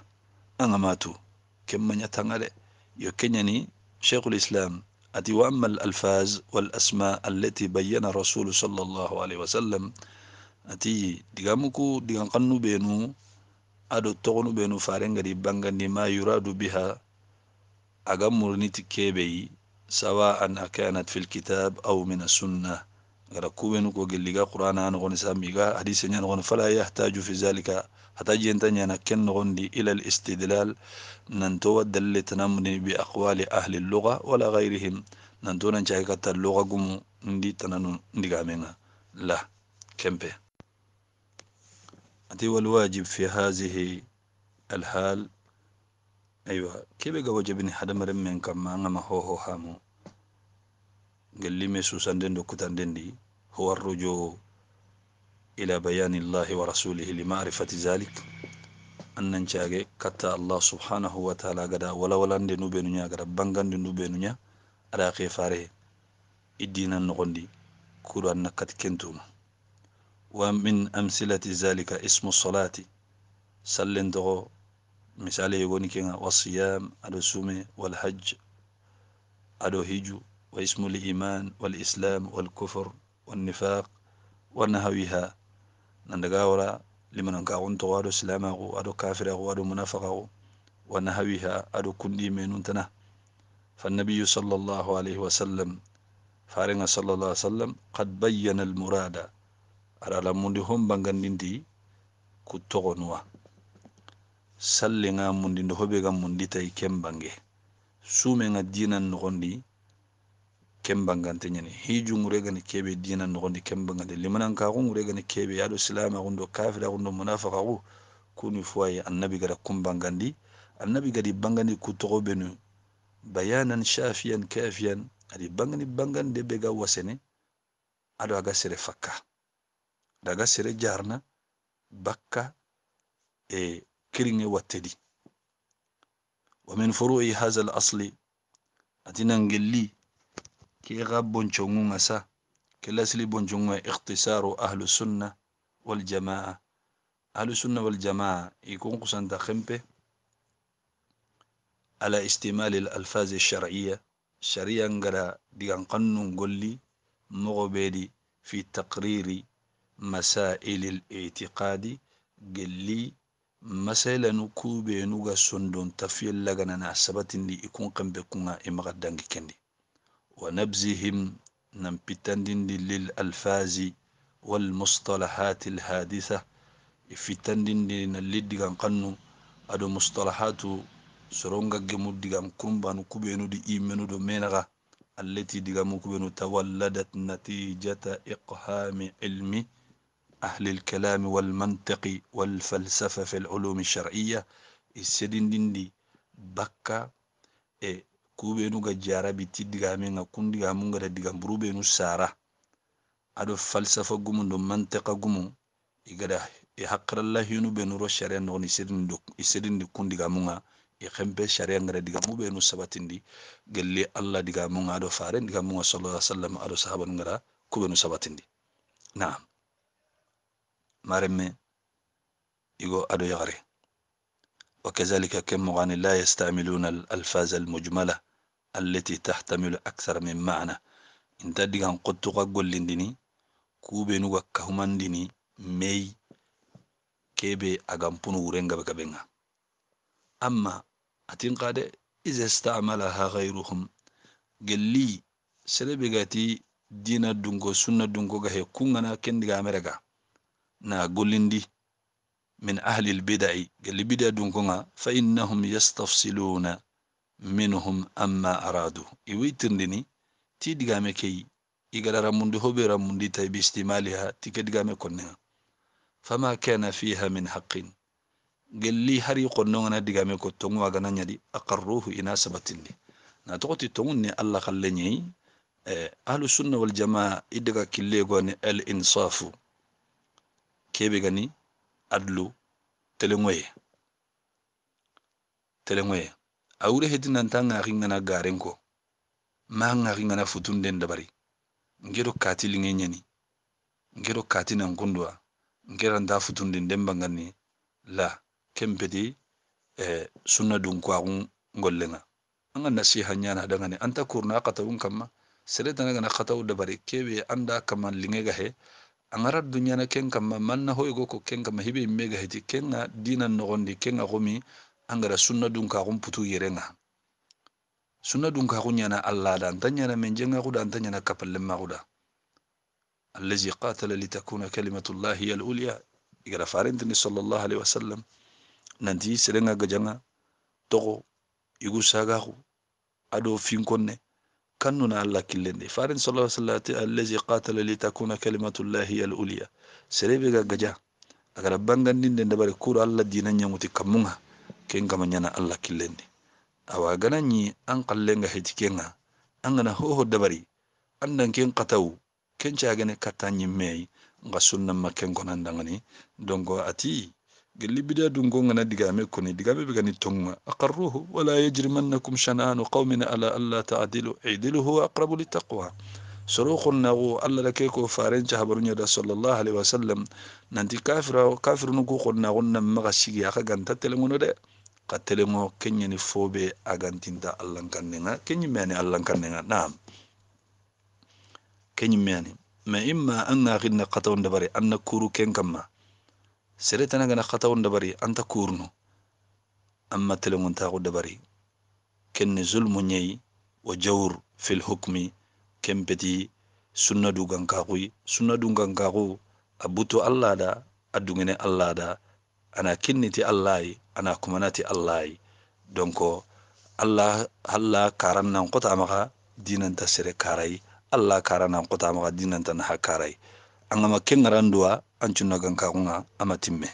an ga maatu tanga de yo kenya ni cheikhul islam ati wa amma alfaz wal asma allati bayyana rasul sallallahu alaihi wasallam ati digamuku digan xannu benu ado tokonu benu farengadi bangandi ma yuradu biha niti murniti sawa an akanat fil kitab aw min sunnah غركوبين كو جلجا قرآن أنا غن ساميجا حديث أنا غن فلا يحتاج في ذلك حتاج ينتن أنا كن غن إلى الاستدلال ننتو دل تنمني بأقوال أهل اللغة ولا غيرهم ننتو نشايك اللغة قم ندي تنانو ندقامينا لا كمبي أتي والواجب في هذه الحال أيوة كيف وجبني حدا مرمين كما ما هو هو هامو قال لي ميسو سندين كتان دين هو الرجوع إلى بيان الله ورسوله لمعرفة ذلك أن ننشاك كتا الله سبحانه وتعالى قد ولا ولا ندنوبين نيا قد بانغان ندنوبين على خفاره الدين النغندي كورو أنك كنتم ومن أمثلة ذلك اسم الصلاة سلن دغو مثال يقولون كنا والصيام الرسوم والحج الهج واسم الإيمان والإسلام والكفر والنفاق ونهويها نندغاورا لمن كاغنتو سلاما سلاماغو أدو كافر كافراغو أدو منافق منافقاغو ونهويها أدو كندي منونتنا فالنبي صلى الله عليه وسلم فارنا صلى الله عليه وسلم قد بين المراد على لمن هم بانغاندي كتغنوا sallenga mundi ndo hobe ga mundi tay kembange sume nga kembangante nyani hiju ngure gani kebe dina nogondi kembangante limanan ka ngure gani kebe yado silama gundo kafira gundo munafaqa gu kuni fuwaye annabi gara kumbangandi annabi gadi bangandi ku togo benu bayanan shafiyan kafiyan adi bangani bangande be wasene ado aga sere fakka daga sere jarna bakka e kiringe wattedi wa min furu'i hadha al-asli atinangeli كي غبون شونغو مسا كلاسلي بونجون اختصار أهل السنة والجماعة أهل السنة والجماعة يكون قسن دخمبه على استعمال الألفاظ الشرعية شريعة غرا ديان قنون قولي مغوبيدي في تقرير مسائل الاعتقاد قلي مسائل نكوبي نوغا سندون تفيل لغنا نحسبت اللي يكون قنبكونا إمغدان كندي ونبزهم نمبتندن للألفاز والمصطلحات الحادثة إفتن للدغان قنو أدو مصطلحات سرونغا جمود دغان كمبان كبينو دي إيمنو دو مينغا التي دغامو كبينو تولدت نتيجة إقهام علم أهل الكلام والمنطق والفلسفة في العلوم الشرعية السيدين دي بكا إيه kubenu ga jara biti min nga kun diga digamu ga da digamburu benu sara ado falsafa gumu do mantiqa gumu igada e hakralla hinu benu ro sharia no ni sirin do isirin di kun digamu nga e khembe sharia nga da digamu benu sabatindi gelle allah diga mun digamu nga do faren digamu nga sallallahu alaihi wasallam ado sahaban nga kubenu sabatindi na'am maremme يقول أدو يغري وكذلك كم لا يستعملون الألفاظ المجملة التي تحتمل أكثر min ma'ana inta digan qottuqa gollindini kubenuga kahumandini mey kebe agan punu wurin kabenga amma atin qade iza istamalaha gairuhum gelli serebe gati dina dungo sunna dungo gahe kungana kendigamerega na gollindi min ahli lbida'i gelli bida dungonga fa innahum yastafsiluna minhum amma aradu ni ti digame keyi igara rammundi hoɓe rammundi tawi bi istimaliha tike digame konneha fama kana fiha min haqqin gelli hari konnogana digame ko tongu agana ñadi aqarruhu ina sabatindi na togoti ni allah kalle ñeyi eh, ahlu sunna wal jamaa i daga killegoni al insafu kebe gani adlu awure heti nanta ngaki ngana garen ko ma ngaki ngana futunden dabari ngero kati linge nyani ngero kati nan kundwa ngera nda futunden den bangani la kempedi eh, sunna dun ko agun anga nasiha nyana dangane anta kurna qatawun kamma sere tana gana qatawu dabari kebe anda kama linge ga angara dunyana ken kamma manna hoygo ko ken kamma hibe mega heti kenga dina nogondi kenga gomi angara gara sunna dun ka kun putu yere sunna dun ka kun yana allah da antan yana men jenga ku da antan yana kapallin ma ku da allazi qatala litakuna kalimatullahi hiya al-ulya igara farintini sallallahu alaihi wasallam nanti serenga gajanga togo igu sagahu ado finkonne kannuna allah killende farin sallallahu alaihi wasallam allazi qatala litakuna kalimatullahi al-ulya serebe ga agara bangandinde ndabare kuro allah dinan nyamuti kamunga ken gama nyana allah killendi awa gananyi an kallenga heti kenga an gana hoho dabari an dan ken katawu ken cagene katanyi mei nga sunna ma ken konan dangani dongo ati gelli bida dungo ngana digame koni digame be gani tonga aqarruhu wala yajrimannakum shana'anu qaumin ala alla ta'dilu i'dilu huwa aqrabu littaqwa sorokon nago allah da keko faren cahabarunya da sallallahu alaihi wasallam nanti kafira kafirunu ko konna gonna maga sigi aka ganta telengono de katelengo kenyeni fobe agantinta allankanenga kenyimeani allankanenga naam kenyimeani ma imma anga khidna qatawon dabari anna kuru ken seretana gana qatawon dabari anta kurnu amma telengon taxu dabari kenni zulmu ñeyi wa jawr fil hukmi ken peti sunna dugankaxuy sunna dugankaxu a butu alla da a dungene ana kinniti allahi ana kumanati allahi donko allah halla karannan kotamaxa dinanta sere karayi allah karannan kotamaxa dinanta naxa karayi angama kengaran duwa an cunna gankaxunga ama timme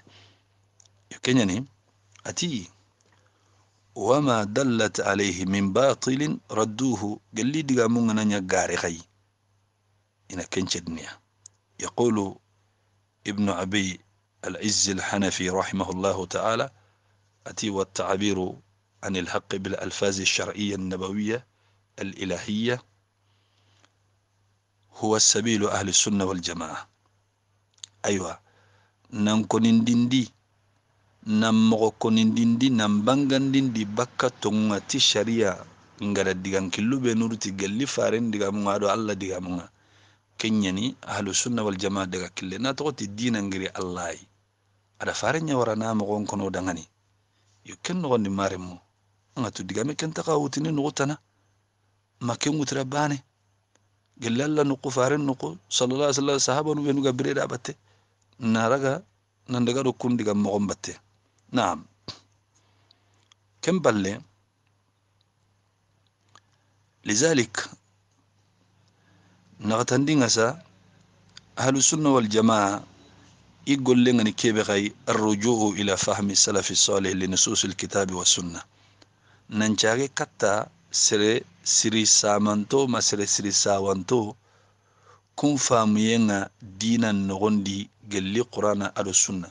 yo kenyani ati wama dallat alayhi min batilin radduhu gelli digamungana ɲa gare xayi ina kencediniya yaqulu ibnu abi العز الحنفي رحمه الله تعالى أتي والتعبير عن الحق بالألفاظ الشرعية النبوية الإلهية هو السبيل أهل السنة والجماعة أيوة ننكون دندي نمغكن دندي نمبنغن دندي بكا تنغتي شريعة ngara digan killu be nuruti galli faren diga mun ado alla diga mun kenyani ahlu sunna wal jamaa daga kille na to ti dina ngiri allahi ada fare nyawara na mogon kono dangani yo ken nogon ni mare mo anga tu digame ken taka wutini nugu tana ma ken wutira bane gelle alla nuku fare nuku sallallahu alaihi wasallam sahaba nu benuga bireda batte naraga nan daga do kun diga mogon batte naam ken balle ngasa نغتندين أهل wal والجماعة i gollengani keɓe hay arrujuhu ila fahmi salafi salih linususi lkitabi wa sunna nancage katta sere siri samanto ma sere siri sawanto kun famuyenga dina nogondi gelli qur'ana ado sunna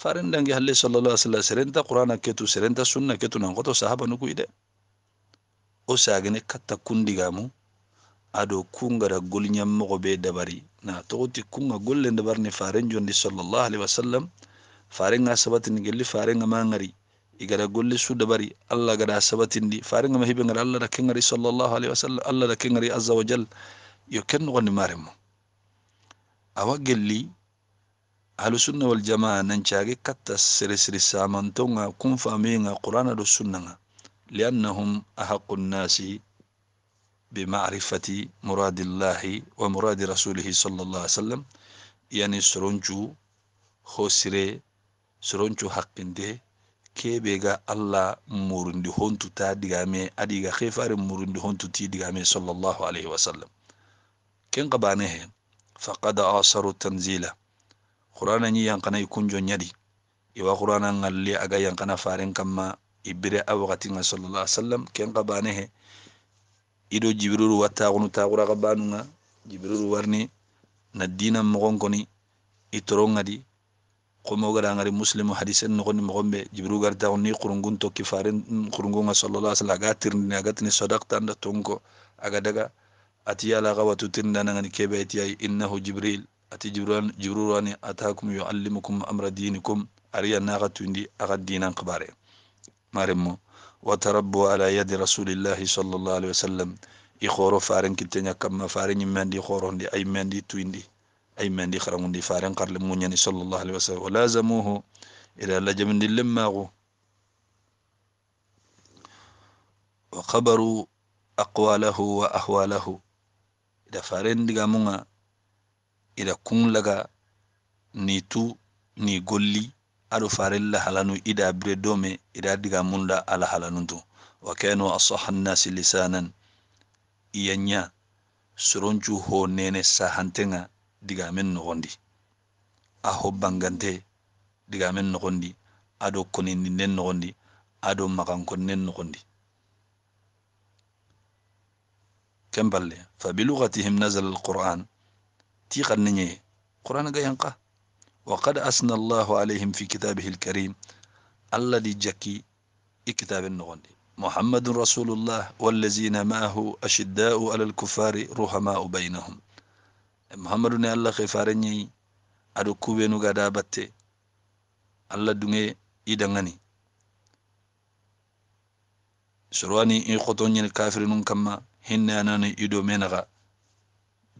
faren dangi halle sallallah ai sallam serenta qur'ana ketu serenta sunna ketu nan koto sahaba nukuyi de o sagene katta kundigamu aɗo kungara golñammogo ɓe dabari na togoti kunga golle dabarni faren jondi sallllahu alahi wasallam farenga sabatini gelli farenga ma gari igara golle su dabari allah gada sabatindi farenga ma hiɓe gara allah da kengari sallllahu alahi wasallam allah da kengari azza wa jal yo kennogonni maremo awa gelli alusunna waljamaa nancage katta sirisiri samantonga kun famiyenga qur'ana ɗo sunnanga liannahum ahaqu nnasi بمعرفة مراد الله ومراد رسوله صلى الله عليه وسلم يعني سرنجو خسره سرنجو حقنده keɓe ga allah murundi hontuta digame adiga hefare murundi hontuti digame sallllahu alayhi wasallam ken kabane he faqad asaru tanzila qur'ana ñi yankana i kunjo ñadi iwa qur'ana ngalli aga yankana faren kamma ibire a wakati ga sallallah sallam ken he ido jibirulu wattaxunu taxuraxa banunga jibirulu warni na dina moxon koni i torongadi xomo gadangari muslimu hadisen noxoni moxonɓe jibiru garitaxuni xurungun tokki faren xurungunga sallallah sallam aga tirindini agatini sadaqtanda tonko aga daga ati yala xa watu tirindanangani keɓe aytiyay innahu jibril ati jibril wani atakum yuallimukum amra dinikum ariya naxa tundi axa dinan xibare maremmo وتربوا على يد رسول الله صلى الله عليه وسلم إخورو فارن كتنيا كما فارن يمين دي خورون دي أي مين دي توين دي أي مين دي خرمون دي فارن قرل مونياني صلى الله عليه وسلم ولازموه إلى لجمن لماغو وخبروا أقواله وأهواله إذا فارن دي إذا كون لغا نيتو ني قولي aɗo farilla halanu ida bire dome ida diga munda ala halanunto wa keno asaha nnasi lisanan iyanya suruncu ho nene sahantenga digamen nogondi a ho bangante digamen nogondi aɗo konindinden nogondi aɗo magankonnen nogondi ken balle fa bilughatihim nazala alquran ti xanne ñeye qur'ana ga yanqa وقد أثنى الله عليهم في كتابه الكريم الذي جكي كتاب النغني محمد رسول الله والذين معه أشداء على الكفار رحماء بينهم محمد ne allah ke farenyi ado kubenu gada batte allah dunge idangani surwani in khoton yin kafirinun kamma hinna anani ido menaga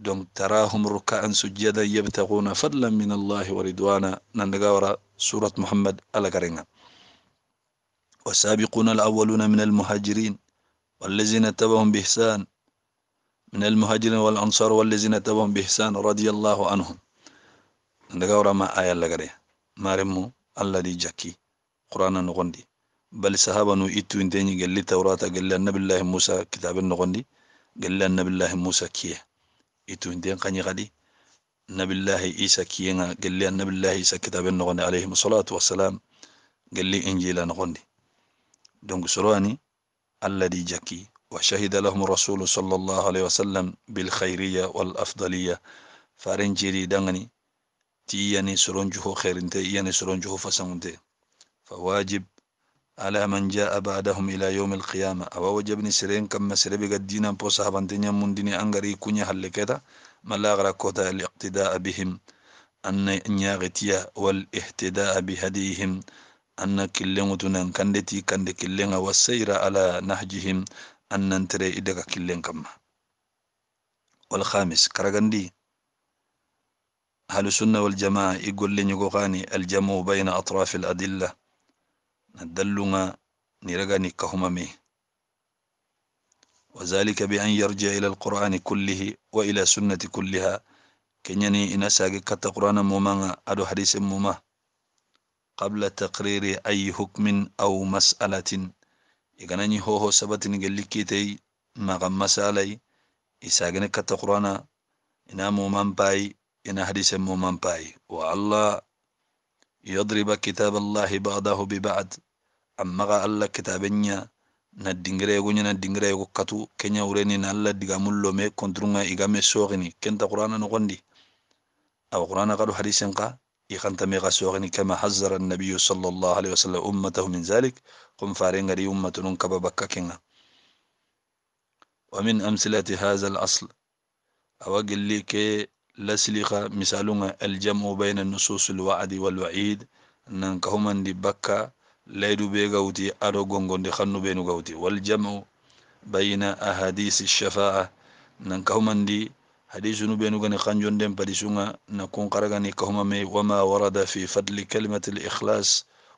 دم تراهم ركعا سجدا يبتغون فضلا من الله ورضوانا نندغورا سورة محمد الكريمة والسابقون الأولون من المهاجرين والذين تبهم بإحسان من المهاجرين والأنصار والذين تبهم بإحسان رضي الله عنهم نندغورا ما آية لغري مارمو الذي جاكي قرآن نغندي بل صحابة نو إتو انتيني قال لي توراة قال لي النبي الله موسى كتاب النغندي قال لي النبي الله موسى كيه ituinde kanyi gadi nabillahi isa kiyenga gelli annabillahi isa kitaben nogondi alayhim salatu wassalam gelli injila nogondi donc soroani allah di jakki wa shahida lahum rasulu sallallahu alayhi wasallam bilkhayriya walafdaliya faren jeri dangani ti iyani soronjuho kherinté iyani soronjuho fasangunte fa wajib على من جاء بعدهم إلى يوم القيامة أو وجبني سرين كم مسربي قد دينا بوسا هبانتين من ديني أنغري كونيا هلكتا ملاغرا كوتا الاقتداء بهم أن نياغتيا والاهتداء بهديهم أن كلمتنا كندتي كند كلنا والسير على نهجهم أن ننتري إدك كلن كما والخامس كرغندي أهل السنة والجماعة يقول لي الجمع بين أطراف الأدلة ندلنا نرقى نكهما وذلك بأن يرجع إلى القرآن كله وإلى سنة كلها كنيني إن ساقي كتا قرآن مما أدو حديث مما قبل تقرير أي حكم أو مسألة إغناني هو هو سبت تي ما مسألة إساقي كتا قرآن إنا مما باي إنا حديث مما باي والله يضرب كتاب الله بعضه ببعض أما الله كتابنيا ندينغري غني ندينغري غكتو كنيا وريني نالا دعامل لومي كنترونا إعامة سوغني كن تقرانا نغندي أو قرانا قالوا حديثاً قا يخن تميغا سوغني كما حذر النبي صلى الله عليه وسلم أمته من ذلك قم فارين غري أمته ننكب ومن أمثلة هذا الأصل أوجل لي كي لسليخة مثالون الجمع بين النصوص الوعد والوعيد ننكهما دي بكا ليدو بيغوتي أرو غنغون دي خنو غوتي والجمع بين أحاديث الشفاعة ننكهما دي حديث بينو غني خنجون دين بديسونا نكون قرغاني كهما مي وما ورد في فضل كلمة الإخلاص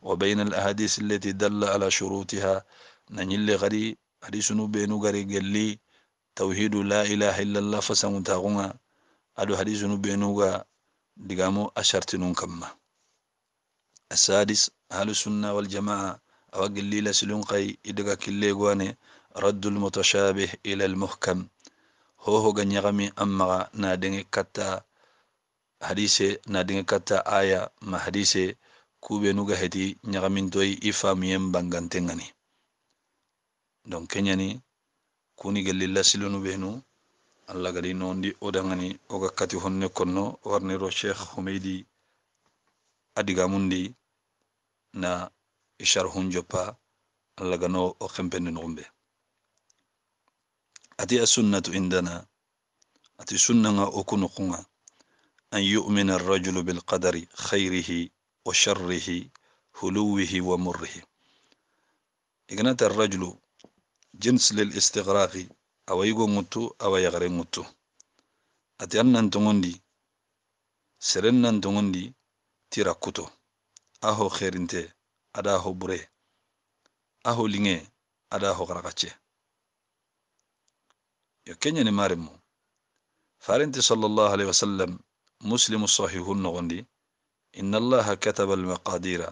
وبين الأحاديث التي دل على شروطها ننيل غري حديث بينو غري قال توحيد لا إله إلا الله فسنتاغونا aɗo hadisunu benuga digamo ashartinun kamma asadis ahlu sunna waljamaa awa gillila silunkay idaga killeguane raddu lmutashabih ila almuhkam hohoga ñagami an maga nadenge katta hadise nadenge katta aya ma hadise kuɓenuga heti ñagamintoyi i famuyen bangantengani donc keñani kuni gellilla silunu ɓenu الله غادي نوندي او داغاني او غاكاتي هون نيكون نو ورنيرو شيخ حميدي ادي غاموندي نا اشار هون جوبا الله غانو او خمبن نغومبي ادي السنه عندنا ادي سنه او كونو خونغا ان يؤمن الرجل بالقدر خيره وشره هلوه ومره إغنات الرجل جنس للاستغراق awa yigo ŋuttu awa yagare ŋuttu ati an nan toŋondi seren nan toŋondi tira kuto aho herinte ada ho bure aho linge ada ho garagace yo kenyani maremo farinti sallallahu alaihi wasallam muslimu sahihun nogondi inna allaha kataba almaqadira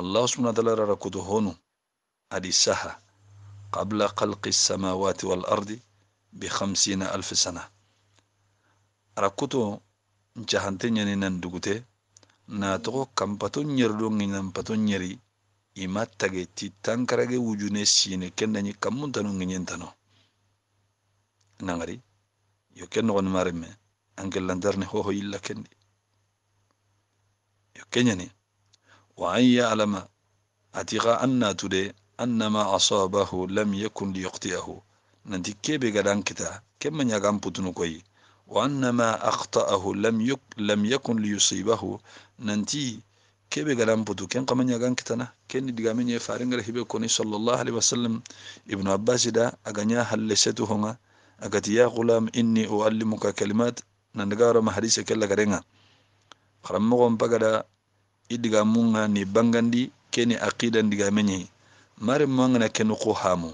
allah subhanahu wa ta'ala rara kuto honu adi saha قبل خلق السماوات والأرض بخمسين ألف سنة ركوتو جهنتين ينين دوغتي ناتو كمبتو نيردو نينن بتو نيري إما تغي تي تانكراجي وجوني سيني كندني كمون تانو نينين تانو nangari yo ken nogon maremme هو hoho yilla kendi yo kenyani wa an أتغى أنا تدي أن ما أصابه لم يكن ليخطئه nanti kebe gadan kita kemma ñagan putunu koyi wa annama akhta'ahu lam yuk lam yakun liyusibahu nanti kebe gadan putu ken kama ñagan kitana ken digame ñe faringara hibe koni sallallahu alaihi wasallam ibnu abbas da aga ña hallesetu honga agati ya gulam inni uallimuka kalimat nandagaro ma hadise kella gadenga xarammogon pagada i digamunga ni bangandi keni aqidan digame ñeyi mari mangana kenu ko hamu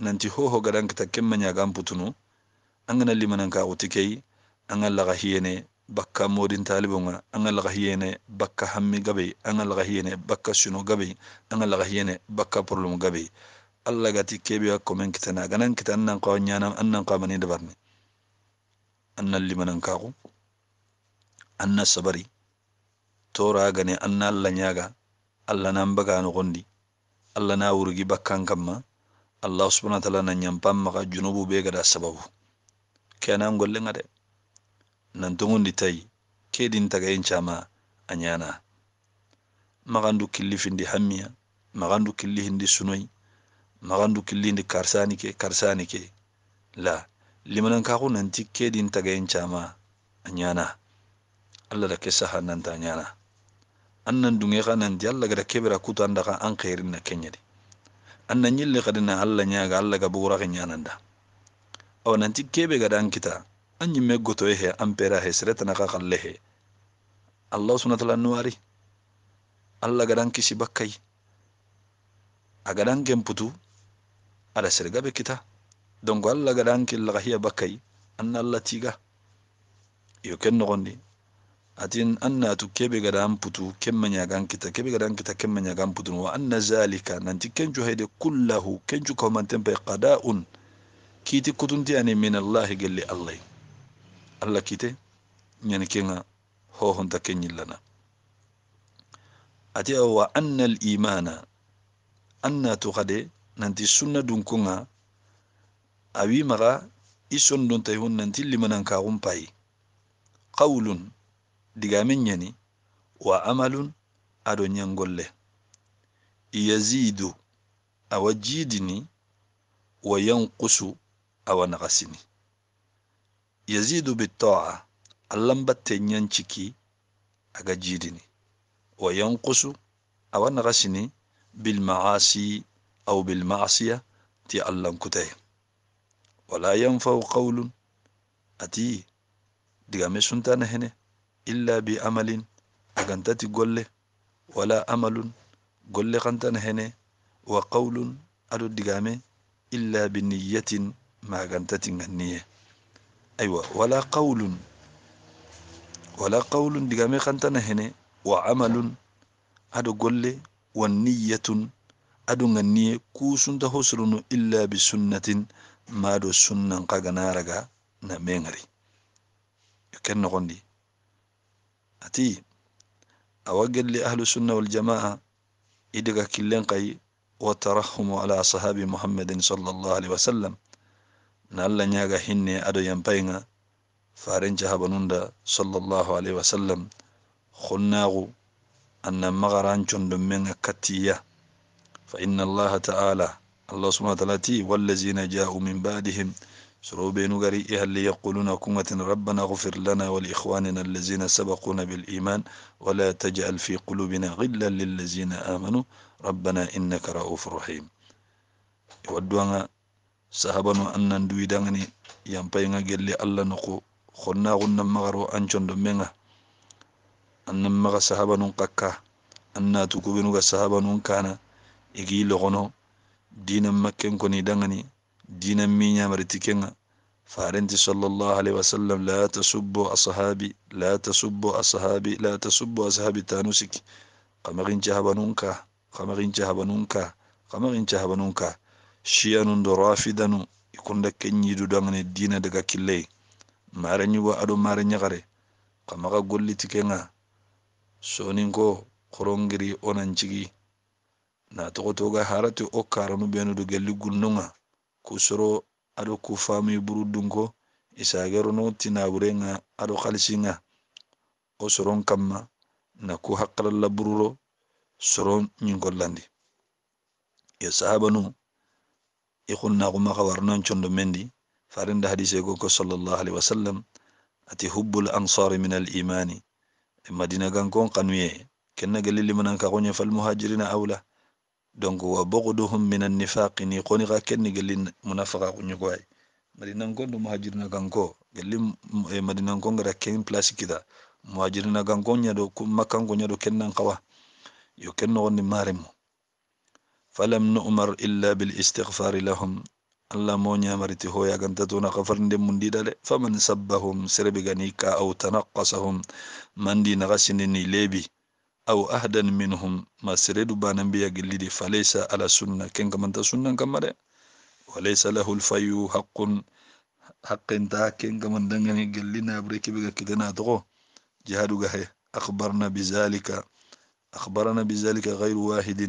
nanti hoho gadan kita kemma nyagan putunu angana limanan ka utikei anga laga hiyene bakka modin talibunga anga laga hiyene bakka hammi gabe anga laga hiyene bakka suno gabe anga laga hiyene bakka problem gabe allah gati keɓewa komen kitana ganan kita an nan kawa ñanam an nan dabarni an nan limanan ku an na sabari tora gane an na allah ñaga allah nan baga no gondi allah na wurgi bakkan kamma allah subhanahu wa ta'ala na ɲanpan maka junubu be gada sababu kenan golle ngade nan tungundi tai kedin taga yin chama anyana magandu killi hammiya magandu killi sunoi magandu killi hindi karsani la limanan nanti kedin taga yin chama anyana allah da kesa hannan ta annan dunge kana nan jalla gada kebera kutu anda ka an khairin na kenya di annan yille kadina alla nya ga alla ga bugura kenya nan da aw kebe gada an kita an nyime goto he an pera he sirata na ka kalle he allah subhanahu wa ta'ala nuwari alla gada an kisi bakkai a gada an gemputu ada sirga be kita donc alla gada an killa bakkai an alla tiga yo ken no gondi atin annatu keɓe gaɗan putu kemma ñagan kita kebe gaɗan kita kemma ñagan putun wa anna zalika nanti kencu hayde kullahu kencu kawmanten pay qada'un kiiti kutunti ani min allahi gelli allahy allah kiite ñani kenga hohonta ke ñillana ati awa wa anna al imana annatu hade nanti sunna dun kunga awi maga i sondontayi hun nanti limanankaxun payi qawlun diga min yani wa amalun ado yangolle yazidu awa jidini wa yanqusu awa nakasini yazidu bitta'a allan batten yanciki aga jidini wa yanqusu awa bil bilmaasi aw bilmasiya ti allahn kutaye wala yanfau qawlun ati digame suntana hene إلا بأمل أكنتتي قل ولا أمل قل خنتن هنا وقول أدو الدقامي إلا بنية ما أكنتتي النية أيوة ولا قول ولا قول دقامي خنتن هنا وعمل أدو قل والنية أدو النية كوسن تهسرن إلا بسنة ما دو سنة قغنارغا نمينغري يكن نغني أتي أوجد لأهل السنة والجماعة إدغا كلين قي وترحم على صحابي محمد صلى الله عليه وسلم نالا نياغا هني أدو ينبينا فارن جهبنوندا صلى الله عليه وسلم خناغو أن مغران جند من كتية فإن الله تعالى الله سبحانه وتعالى والذين جاءوا من بعدهم سروبين غري أهل يقولون كمة ربنا غفر لنا ولإخواننا الذين سبقونا بالإيمان ولا تجعل في قلوبنا غلا للذين آمنوا ربنا إنك رؤوف رحيم ودوانا صحابنا أن ندوي دعني يمحينا جل الله نقو خنا غنا مغرو أنجن دمنا أن مغ صحابنا ككا أن تكوبين غ صحابنا كانا إجي لغنو دين مكين كوني dinan minya martikin farinti sallallahu alaihi wasallam la tasubbu ashabi la tasubbu ashabi la tasubbu ashabi tanusik kamarin jahabanunka kamarin jahabanunka kamarin jahabanunka shiyanun do rafidanu ikunda kenyi du dangane dina daga kille maranyu wa adu maranya kare kamaga golli tikenga sonin ko khorongiri onan chigi na to go to ga harati o karanu benu do gelli kusoro aɗo kufamu burudunko isagerono tinaburenga aɗo halisinga o soron kamma na ku hakkalalla bururo soron yingollandi yo sahaba nu i hunnaku maka warnon condo mendi farinda hadise go ko sallllahu wasallam ati hubbul ansari min al imani madina gankon kanuye kenna gelillimanan kakoye falmuhajirina awla donc wa bogduhum min annifaqi ni koni ga kenni gelin munafaqa ku nyugwai madinan kon do muhajirina ganko gelin eh, madinan kon gara ken place kida muhajirina ganko nya do kum makan ko nya do kennan qawa yo kenno wonni maremu falam nu'mar illa bil istighfar lahum allah mo ñamariti ho yagantatuna kafarnde mum ndiɗale faman sabbahum serebe gani ka aw tanakasahum mandi nagasindini leebi أو أحدا منهم ما سردو بانن بيا جلدي فليس على سنة كن كمان سنة كمرة وليس له الفيو حق حق انتا كن كمان دنغني جلنا بريك بيا كدنا دغو جهادو جه أخبرنا بذلك أخبرنا بذلك غير واحد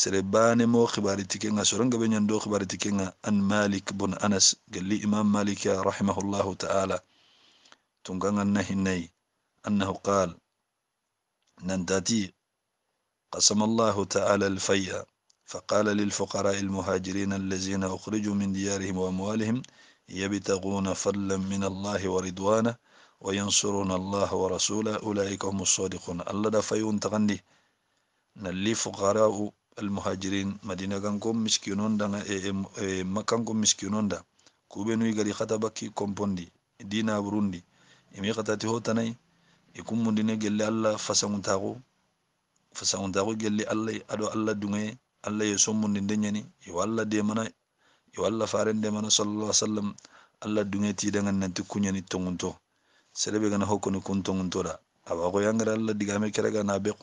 سربان مو خباري تكينا سرنگ بنيان دو خباري تكينا أن مالك بن أنس قال لي إمام مالك رحمه الله تعالى تنغنغن نهي أنه قال ننداتي قسم الله تعالى الفيء فقال للفقراء المهاجرين الذين أخرجوا من ديارهم وأموالهم يبتغون فضلا من الله ورضوانه وينصرون الله ورسوله أولئك هم الصادقون الله دفعون تغني نلي فقراء المهاجرين مدينة كنكم إيه، إيه، إيه، مسكينون دا مكانكم مسكينون دا كوبينو يغري خطبكي كومبوندي دينا بروندي إمي خطاتي هو تنين ikun mundine gelle allah fasanguntaxu fasanguntaxu gelle allah aɗo allah dunge allah ye so mundinde ñani yo allah demana yo allah faren demana sallallah sallam allah dunge tidangan nanti kuñani tongunto serebe gana hokkoni kun tonguntoɗa awaxo yangara allah digame kerega na bequ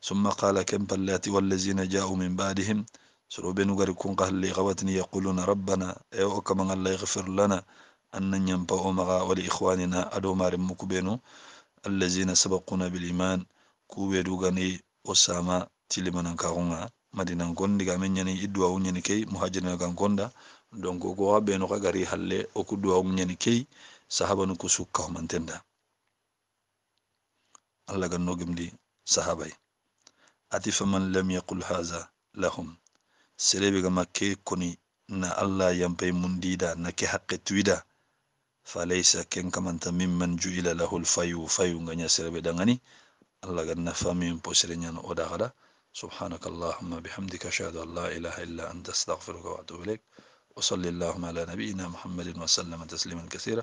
summa qala ken pallati wallazina jau min badihim سروبين وغري كون قهل غواتني يقولون ربنا ايو كما الله يغفر لنا أن ننبأ مغا ولإخواننا أدو مارم مكبينو allazina sabakuna biliman kube dugani osama tilimanan kaxunga madinan kon digame ñani i duwawu ñani key muhajirina kan konda donc ko xa beno xa gari halle o oku duwawu ñani key sahabanu kusu kaxumanten da allah gan no nogimdi sahabay ati faman lam yaqul haza lahum selebe gama ke koni na allah yampay mundida na ke haqqe tuida falaysa kenkamanta انت ممن lahu له الفيو فيو ñasirebe dangani allah ganna famin posire ñana oda hada سبحانك اللهم بحمدك أشهد أن لا إله إلا أنت أستغفرك وأتوب إليك وصلى اللهم على نبينا محمد وسلم تسليما كثيرا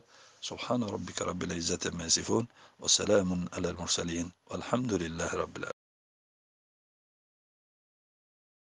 سبحان ربك رب العزة ما يصفون وسلام على المرسلين والحمد لله رب العالمين